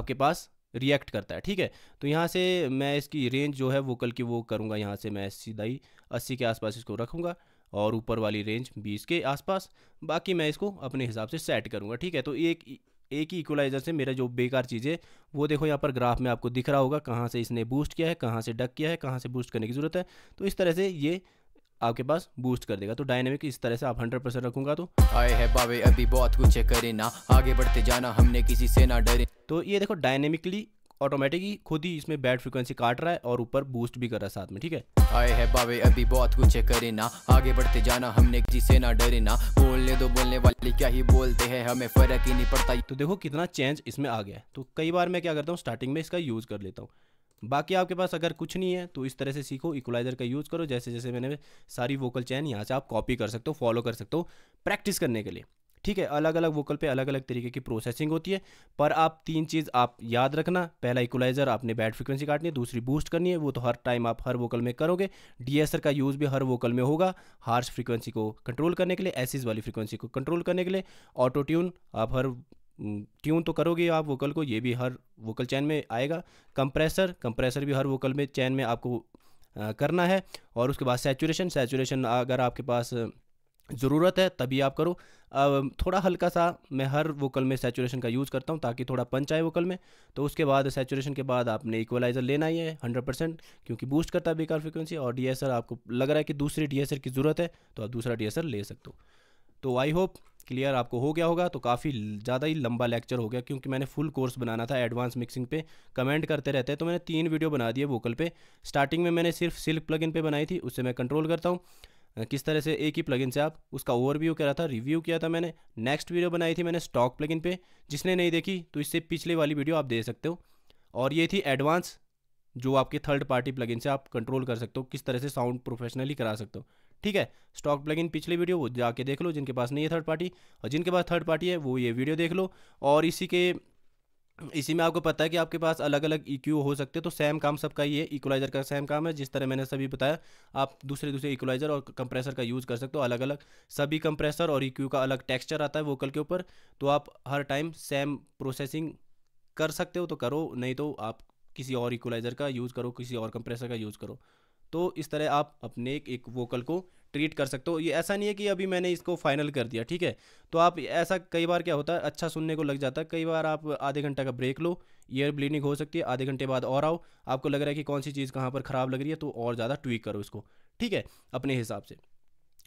आपके पास रिएक्ट करता है ठीक है तो यहाँ से मैं इसकी रेंज जो है वोकल की वो करूँगा यहाँ से मैं सीधा ही अस्सी के आसपास इसको रखूँगा और ऊपर वाली रेंज बीस के आसपास बाकी मैं इसको अपने हिसाब से सेट करूँगा ठीक है तो एक एक ही इक्वलाइजर से मेरा जो बेकार चीज़ है वो देखो यहाँ पर ग्राफ में आपको दिख रहा होगा कहाँ से इसने बूस्ट किया है कहाँ से डक किया है कहाँ से बूस्ट करने की ज़रूरत है तो इस तरह से ये आपके पास बूस्ट कर देगा तो डायनेमिक इस तरह से आप हंड्रेड परसेंट रखूंगा तो आए है बाबे अभी बहुत कुछ करे ना आगे बढ़ते जाना हमने किसी से ना डरे तो ये देखो डायनेमिकली ऑटोमेटिक ही खुद ही इसमें बैड फ्रिक्वेंसी काट रहा है और ऊपर बूस्ट भी कर रहा है साथ में ठीक है आए है बाबे अभी बहुत कुछ करे ना आगे बढ़ते जाना हमने किसी से ना डरे ना बोलने दो बोलने वाले क्या ही बोलते हैं हमें फर्क ही नहीं पड़ता तो देखो कितना चेंज इसमें आ गया है तो कई बार मैं क्या करता हूँ स्टार्टिंग में इसका यूज कर लेता हूँ बाकी आपके पास अगर कुछ नहीं है तो इस तरह से सीखो इक्वलाइजर का यूज़ करो जैसे जैसे मैंने सारी वोकल चैन यहाँ से आप कॉपी कर सकते हो फॉलो कर सकते हो प्रैक्टिस करने के लिए ठीक है अलग अलग वोकल पे अलग अलग तरीके की प्रोसेसिंग होती है पर आप तीन चीज़ आप याद रखना पहला इक्वलाइजर आपने बैड फ्रिक्वेंसी काटनी है दूसरी बूस्ट करनी है वो तो हर टाइम आप हर वोकल में करोगे डीएसआर का यूज़ भी हर वोकल में होगा हार्श फ्रिक्वेंसी को कंट्रोल करने के लिए एसिस वाली फ्रिक्वेंसी को कंट्रोल करने के लिए ऑटो ट्यून आप हर ट्यून तो करोगे आप वोकल को ये भी हर वोकल चैन में आएगा कंप्रेसर कंप्रेसर भी हर वोकल में चैन में आपको करना है और उसके बाद सैचुरेशन सैचुरेशन अगर आपके पास ज़रूरत है तभी आप करो अब थोड़ा हल्का सा मैं हर वोकल में सैचुरेशन का यूज़ करता हूँ ताकि थोड़ा पंच आए वोकल में तो उसके बाद सैचुरेशन के बाद आपने इक्वलाइज़र लेना ही है हंड्रेड परसेंट क्योंकि बूस्ट करता है बेकार फ्रिक्वेंसी और डी आपको लग रहा है कि दूसरी डी की ज़रूरत है तो आप दूसरा डी ले सकते हो तो आई होप क्लियर आपको हो गया होगा तो काफ़ी ज़्यादा ही लंबा लेक्चर हो गया क्योंकि मैंने फुल कोर्स बनाना था एडवांस मिक्सिंग पे कमेंट करते रहते हैं तो मैंने तीन वीडियो बना दिए वोकल पे स्टार्टिंग में मैंने सिर्फ सिल्क प्लगइन पे बनाई थी उससे मैं कंट्रोल करता हूँ किस तरह से एक ही प्लगइन से आप उसका ओवरव्यू करा था रिव्यू किया था मैंने नेक्स्ट वीडियो बनाई थी मैंने स्टॉक प्लगइन पे जिसने नहीं देखी तो इससे पिछले वाली वीडियो आप दे सकते हो और ये थी एडवांस जो आपके थर्ड पार्टी प्लगइन से आप कंट्रोल कर सकते हो किस तरह से साउंड प्रोफेशनली करा सकते हो ठीक है स्टॉक प्लगइन पिछली वीडियो वो जाके देख लो जिनके पास नहीं है थर्ड पार्टी और जिनके पास थर्ड पार्टी है वो ये वीडियो देख लो और इसी के इसी में आपको पता है कि आपके पास अलग अलग इक्यू हो सकते हैं तो सेम काम सबका ही है इक्वलाइजर का सेम काम है जिस तरह मैंने सभी बताया आप दूसरे दूसरे इक्वलाइजर और कंप्रेसर का यूज़ कर सकते हो अलग अलग सभी कंप्रेसर और इक्यू e का अलग टेक्सचर आता है वोकल के ऊपर तो आप हर टाइम सेम प्रोसेसिंग कर सकते हो तो करो नहीं तो आप किसी और इक्वलाइजर का यूज़ करो किसी और कंप्रेसर का यूज़ करो तो इस तरह आप अपने एक एक वोकल को ट्रीट कर सकते हो ये ऐसा नहीं है कि अभी मैंने इसको फाइनल कर दिया ठीक है तो आप ऐसा कई बार क्या होता है अच्छा सुनने को लग जाता है कई बार आप आधे घंटे का ब्रेक लो ईयर ब्लीडिंग हो सकती है आधे घंटे बाद और आओ आपको लग रहा है कि कौन सी चीज़ कहाँ पर ख़राब लग रही है तो और ज़्यादा ट्वीक करो इसको ठीक है अपने हिसाब से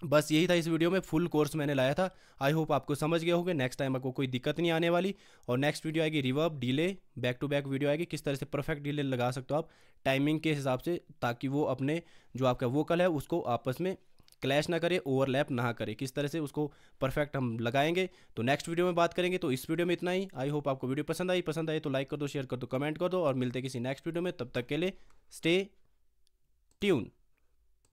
बस यही था इस वीडियो में फुल कोर्स मैंने लाया था आई होप आपको समझ गए होंगे नेक्स्ट टाइम आपको कोई दिक्कत नहीं आने वाली और नेक्स्ट वीडियो आएगी reverb delay back to back video आएगी किस तरह से परफेक्ट डिले लगा सकते हो आप टाइमिंग के हिसाब से ताकि वो अपने जो आपका वोकल है उसको आपस में क्लैश ना करे ओवरलैप ना करे किस तरह से उसको परफेक्ट हम लगाएंगे तो नेक्स्ट वीडियो में बात करेंगे तो इस वीडियो में इतना ही आई होप आपको वीडियो पसंद आई पसंद आई तो लाइक कर दो शेयर कर दो कमेंट कर दो और मिलते किसी नेक्स्ट वीडियो में तब तक के लिए स्टे ट्यून